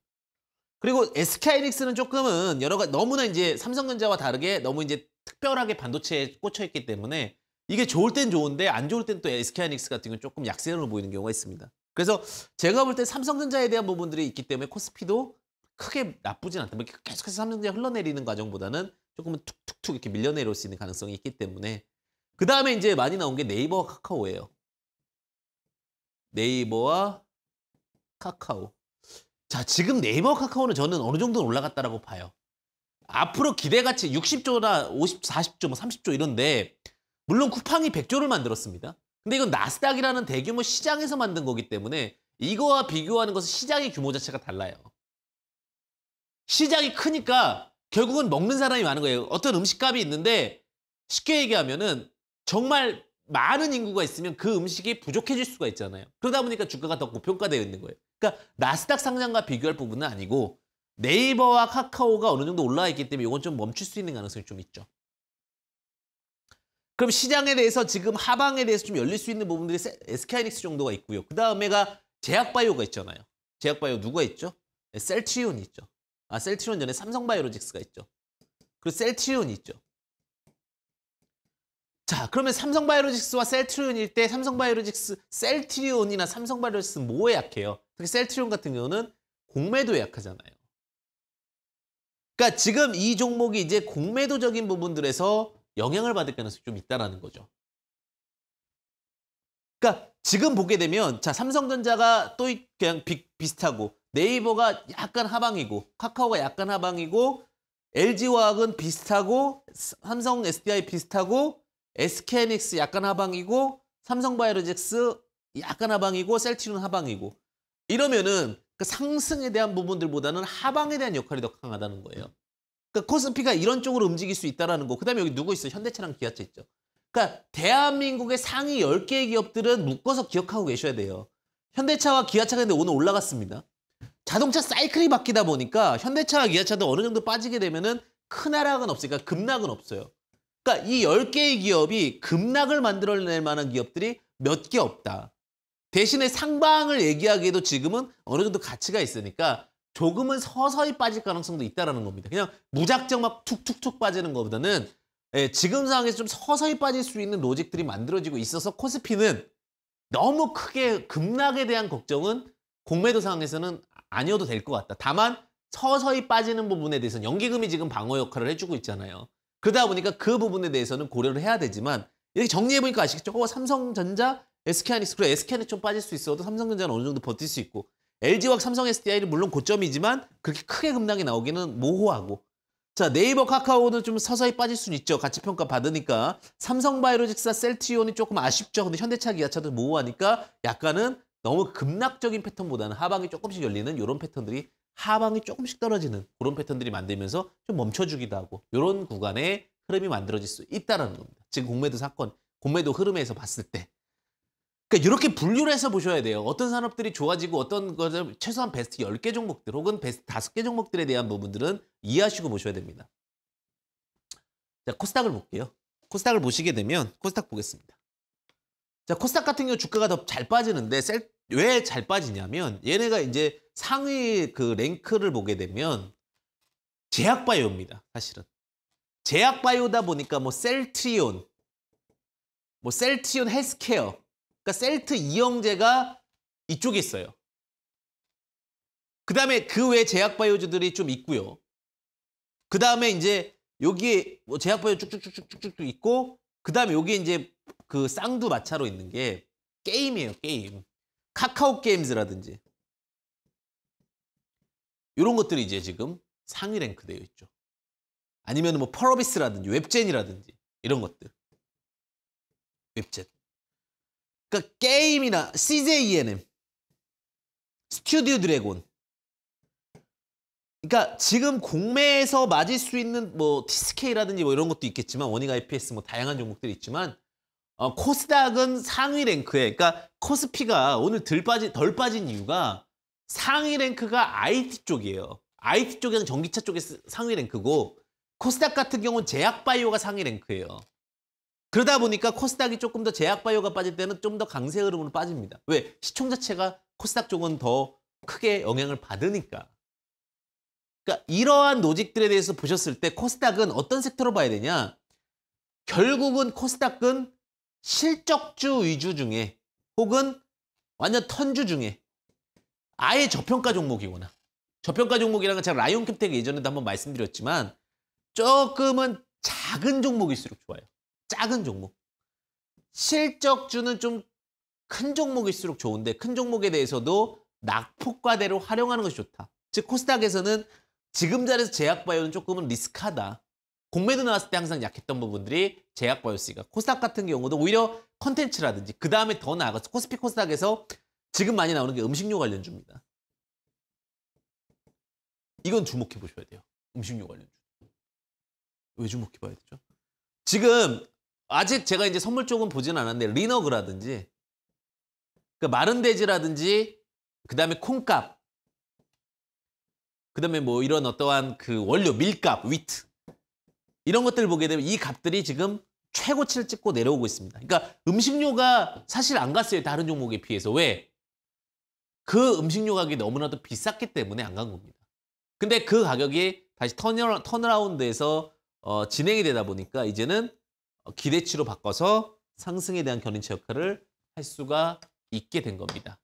[SPEAKER 1] 그리고 SK이닉스는 조금은 여러 가지 너무나 이제 삼성전자와 다르게 너무 이제 특별하게 반도체에 꽂혀 있기 때문에 이게 좋을 땐 좋은데 안 좋을 땐 또 SK이닉스 같은 경우 조금 약세로 보이는 경우가 있습니다. 그래서 제가 볼 때 삼성전자에 대한 부분들이 있기 때문에 코스피도 크게 나쁘진 않다. 뭐 계속해서 삼성전자 흘러내리는 과정보다는 조금은 툭툭툭 이렇게 밀려내려올 수 있는 가능성이 있기 때문에 그 다음에 이제 많이 나온 게 네이버와 카카오예요. 네이버와 카카오. 자, 지금 네이버 카카오는 저는 어느 정도 올라갔다라고 봐요. 앞으로 기대가치 60조나 50, 40조, 뭐 30조 이런데 물론 쿠팡이 100조를 만들었습니다. 근데 이건 나스닥이라는 대규모 시장에서 만든 거기 때문에 이거와 비교하는 것은 시장의 규모 자체가 달라요. 시장이 크니까 결국은 먹는 사람이 많은 거예요. 어떤 음식값이 있는데 쉽게 얘기하면은 정말 많은 인구가 있으면 그 음식이 부족해질 수가 있잖아요. 그러다 보니까 주가가 더 고평가되어 있는 거예요. 그러니까 나스닥 상장과 비교할 부분은 아니고 네이버와 카카오가 어느 정도 올라와 있기 때문에 이건 좀 멈출 수 있는 가능성이 좀 있죠. 그럼 시장에 대해서 지금 하방에 대해서 좀 열릴 수 있는 부분들이 SK하이닉스 정도가 있고요. 그 다음에가 제약바이오가 있잖아요. 제약바이오 누가 있죠? 셀트리온이 있죠. 아 셀트리온 전에 삼성바이오로직스가 있죠. 그리고 셀트리온이 있죠. 자, 그러면 삼성바이오로직스와 셀트리온일 때 삼성바이오로직스 셀트리온이나 삼성바이오로직스 뭐에 약해요? 특히 셀트리온 같은 경우는 공매도에 약하잖아요. 그러니까 지금 이 종목이 이제 공매도적인 부분들에서 영향을 받을 가능성이 좀 있다라는 거죠. 그러니까 지금 보게 되면 자 삼성전자가 또 그냥 비, 비슷하고 네이버가 약간 하방이고 카카오가 약간 하방이고 LG화학은 비슷하고 삼성 SDI 비슷하고 SKNX 약간 하방이고 삼성바이오로직스 약간 하방이고 셀티론 하방이고 이러면은 그 상승에 대한 부분들보다는 하방에 대한 역할이 더 강하다는 거예요. 그 코스피가 이런 쪽으로 움직일 수 있다라는 거. 그다음에 여기 누구 있어? 현대차랑 기아차 있죠. 그러니까 대한민국의 상위 10개의 기업들은 묶어서 기억하고 계셔야 돼요. 현대차와 기아차가 근데 오늘 올라갔습니다. 자동차 사이클이 바뀌다 보니까 현대차와 기아차도 어느 정도 빠지게 되면은 큰 하락은 없으니까 급락은 없어요. 그러니까 이 10개의 기업이 급락을 만들어낼 만한 기업들이 몇 개 없다. 대신에 상방을 얘기하기에도 지금은 어느 정도 가치가 있으니까 조금은 서서히 빠질 가능성도 있다는 겁니다. 그냥 무작정 막 툭툭툭 빠지는 것보다는 예, 지금 상황에서 좀 서서히 빠질 수 있는 로직들이 만들어지고 있어서 코스피는 너무 크게 급락에 대한 걱정은 공매도 상황에서는 아니어도 될 것 같다. 다만 서서히 빠지는 부분에 대해서는 연기금이 지금 방어 역할을 해주고 있잖아요. 그러다 보니까 그 부분에 대해서는 고려를 해야 되지만 이렇게 정리해보니까 아시겠죠? 어, 삼성전자, SK하닉스, 그래 SK하닉스 좀 빠질 수 있어도 삼성전자는 어느 정도 버틸 수 있고 LG와 삼성 SDI는 물론 고점이지만 그렇게 크게 급락이 나오기는 모호하고 자 네이버 카카오는 좀 서서히 빠질 수는 있죠 가치 평가 받으니까 삼성바이오로직스나 셀티온이 조금 아쉽죠 근데 현대차 기아차도 모호하니까 약간은 너무 급락적인 패턴보다는 하방이 조금씩 열리는 이런 패턴들이 하방이 조금씩 떨어지는 그런 패턴들이 만들면서 좀 멈춰주기도 하고 이런 구간에 흐름이 만들어질 수 있다는 겁니다. 지금 공매도 사건, 공매도 흐름에서 봤을 때 그러니까 이렇게 분류를 해서 보셔야 돼요. 어떤 산업들이 좋아지고 어떤 것을 최소한 베스트 10개 종목들 혹은 베스트 5개 종목들에 대한 부분들은 이해하시고 보셔야 됩니다. 자, 코스닥을 볼게요. 코스닥을 보시게 되면 코스닥 보겠습니다. 자, 코스닥 같은 경우 주가가 더 잘 빠지는데 셀, 왜잘 빠지냐면 얘네가 이제 상위 그 랭크를 보게 되면 제약바이오입니다. 사실은. 제약바이오다 보니까 뭐 셀트리온, 뭐 셀트리온 헬스케어, 그러니까 셀트 이형제가 이쪽에 있어요. 그 다음에 그 외제약바이오즈들이좀 있고요. 그 다음에 이제 여기뭐 제약바이오 쭉쭉쭉쭉쭉쭉 있고 그 다음에 여기에 이제 그 쌍두 마차로 있는 게 게임이에요, 게임. 카카오 게임즈라든지 이런 것들이 이제 지금 상위 랭크 되어 있죠. 아니면 뭐 펄어비스라든지 웹젠이라든지 이런 것들. 웹젠. 그러니까 게임이나 CJENM, 스튜디오 드래곤. 그러니까 지금 공매에서 맞을 수 있는 뭐 TSK라든지 뭐 이런 것도 있겠지만 원익 IPS 뭐 다양한 종목들이 있지만 어, 코스닥은 상위 랭크에 그러니까 코스피가 오늘 덜 빠진 덜 빠진 이유가 상위 랭크가 IT 쪽이에요. IT 쪽에는 전기차 쪽에 상위 랭크고 코스닥 같은 경우는 제약바이오가 상위 랭크예요. 그러다 보니까 코스닥이 조금 더 제약바이오가 빠질 때는 좀 더 강세 흐름으로 빠집니다. 왜? 시총 자체가 코스닥 쪽은 더 크게 영향을 받으니까. 그러니까 이러한 노직들에 대해서 보셨을 때 코스닥은 어떤 섹터로 봐야 되냐? 결국은 코스닥은 실적주 위주 중에 혹은 완전 턴주 중에 아예 저평가 종목이거나 저평가 종목이라는 건 제가 라이온 캠텍 예전에도 한번 말씀드렸지만 조금은 작은 종목일수록 좋아요. 작은 종목. 실적주는 좀 큰 종목일수록 좋은데 큰 종목에 대해서도 낙폭과대로 활용하는 것이 좋다. 즉 코스닥에서는 지금 자리에서 제약바이오는 조금은 리스크하다. 공매도 나왔을 때 항상 약했던 부분들이 제약바이오스가 코스닥 같은 경우도 오히려 컨텐츠라든지 그 다음에 더 나아가서 코스피 코스닥에서 지금 많이 나오는 게 음식료 관련주입니다. 이건 주목해 보셔야 돼요. 음식료 관련주. 왜 주목해 봐야 되죠? 지금 아직 제가 이제 선물 쪽은 보진 않았는데 리너그라든지 그 마른 돼지라든지 그 다음에 콩값 그 다음에 뭐 이런 어떠한 그 원료 밀값 위트 이런 것들을 보게 되면 이 값들이 지금 최고치를 찍고 내려오고 있습니다. 그러니까 음식료가 사실 안 갔어요. 다른 종목에 비해서. 왜? 그 음식료 가격이 너무나도 비쌌기 때문에 안 간 겁니다. 근데 그 가격이 다시 턴어, 턴어라운드에서 어, 진행이 되다 보니까 이제는 어, 기대치로 바꿔서 상승에 대한 견인체 역할을 할 수가 있게 된 겁니다.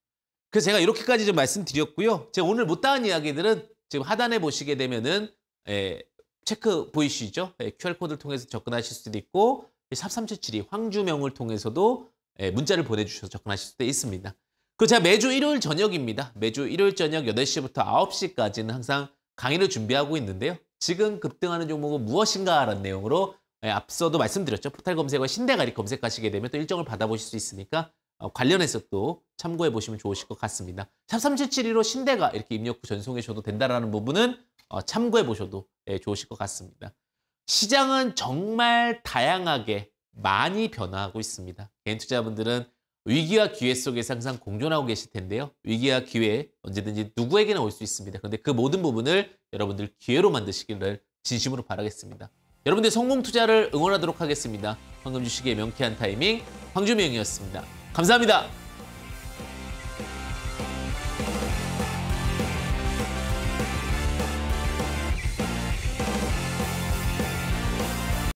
[SPEAKER 1] 그래서 제가 이렇게까지 좀 말씀드렸고요. 제가 오늘 못다한 이야기들은 지금 하단에 보시게 되면은 에, 예, 체크 보이시죠? 예, QR코드를 통해서 접근하실 수도 있고 샵3772 황주명을 통해서도 예, 문자를 보내주셔서 접근하실 수도 있습니다. 그 제가 매주 일요일 저녁입니다. 매주 일요일 저녁 8시부터 9시까지는 항상 강의를 준비하고 있는데요. 지금 급등하는 종목은 무엇인가라는 내용으로 예, 앞서도 말씀드렸죠. 포탈 검색어 신대가리 검색하시게 되면 또 일정을 받아보실 수 있으니까 어, 관련해서 또 참고해 보시면 좋으실 것 같습니다. 샵3772로 신대가 이렇게 입력 후 전송해 주셔도 된다라는 부분은 어, 참고해 보셔도 예, 좋으실 것 같습니다. 시장은 정말 다양하게 많이 변화하고 있습니다. 개인 투자자분들은 위기와 기회 속에서 항상 공존하고 계실 텐데요. 위기와 기회 언제든지 누구에게나 올 수 있습니다. 그런데 그 모든 부분을 여러분들 기회로 만드시기를 진심으로 바라겠습니다. 여러분들 성공 투자를 응원하도록 하겠습니다. 황금 주식의 명쾌한 타이밍 황주명이었습니다. 감사합니다.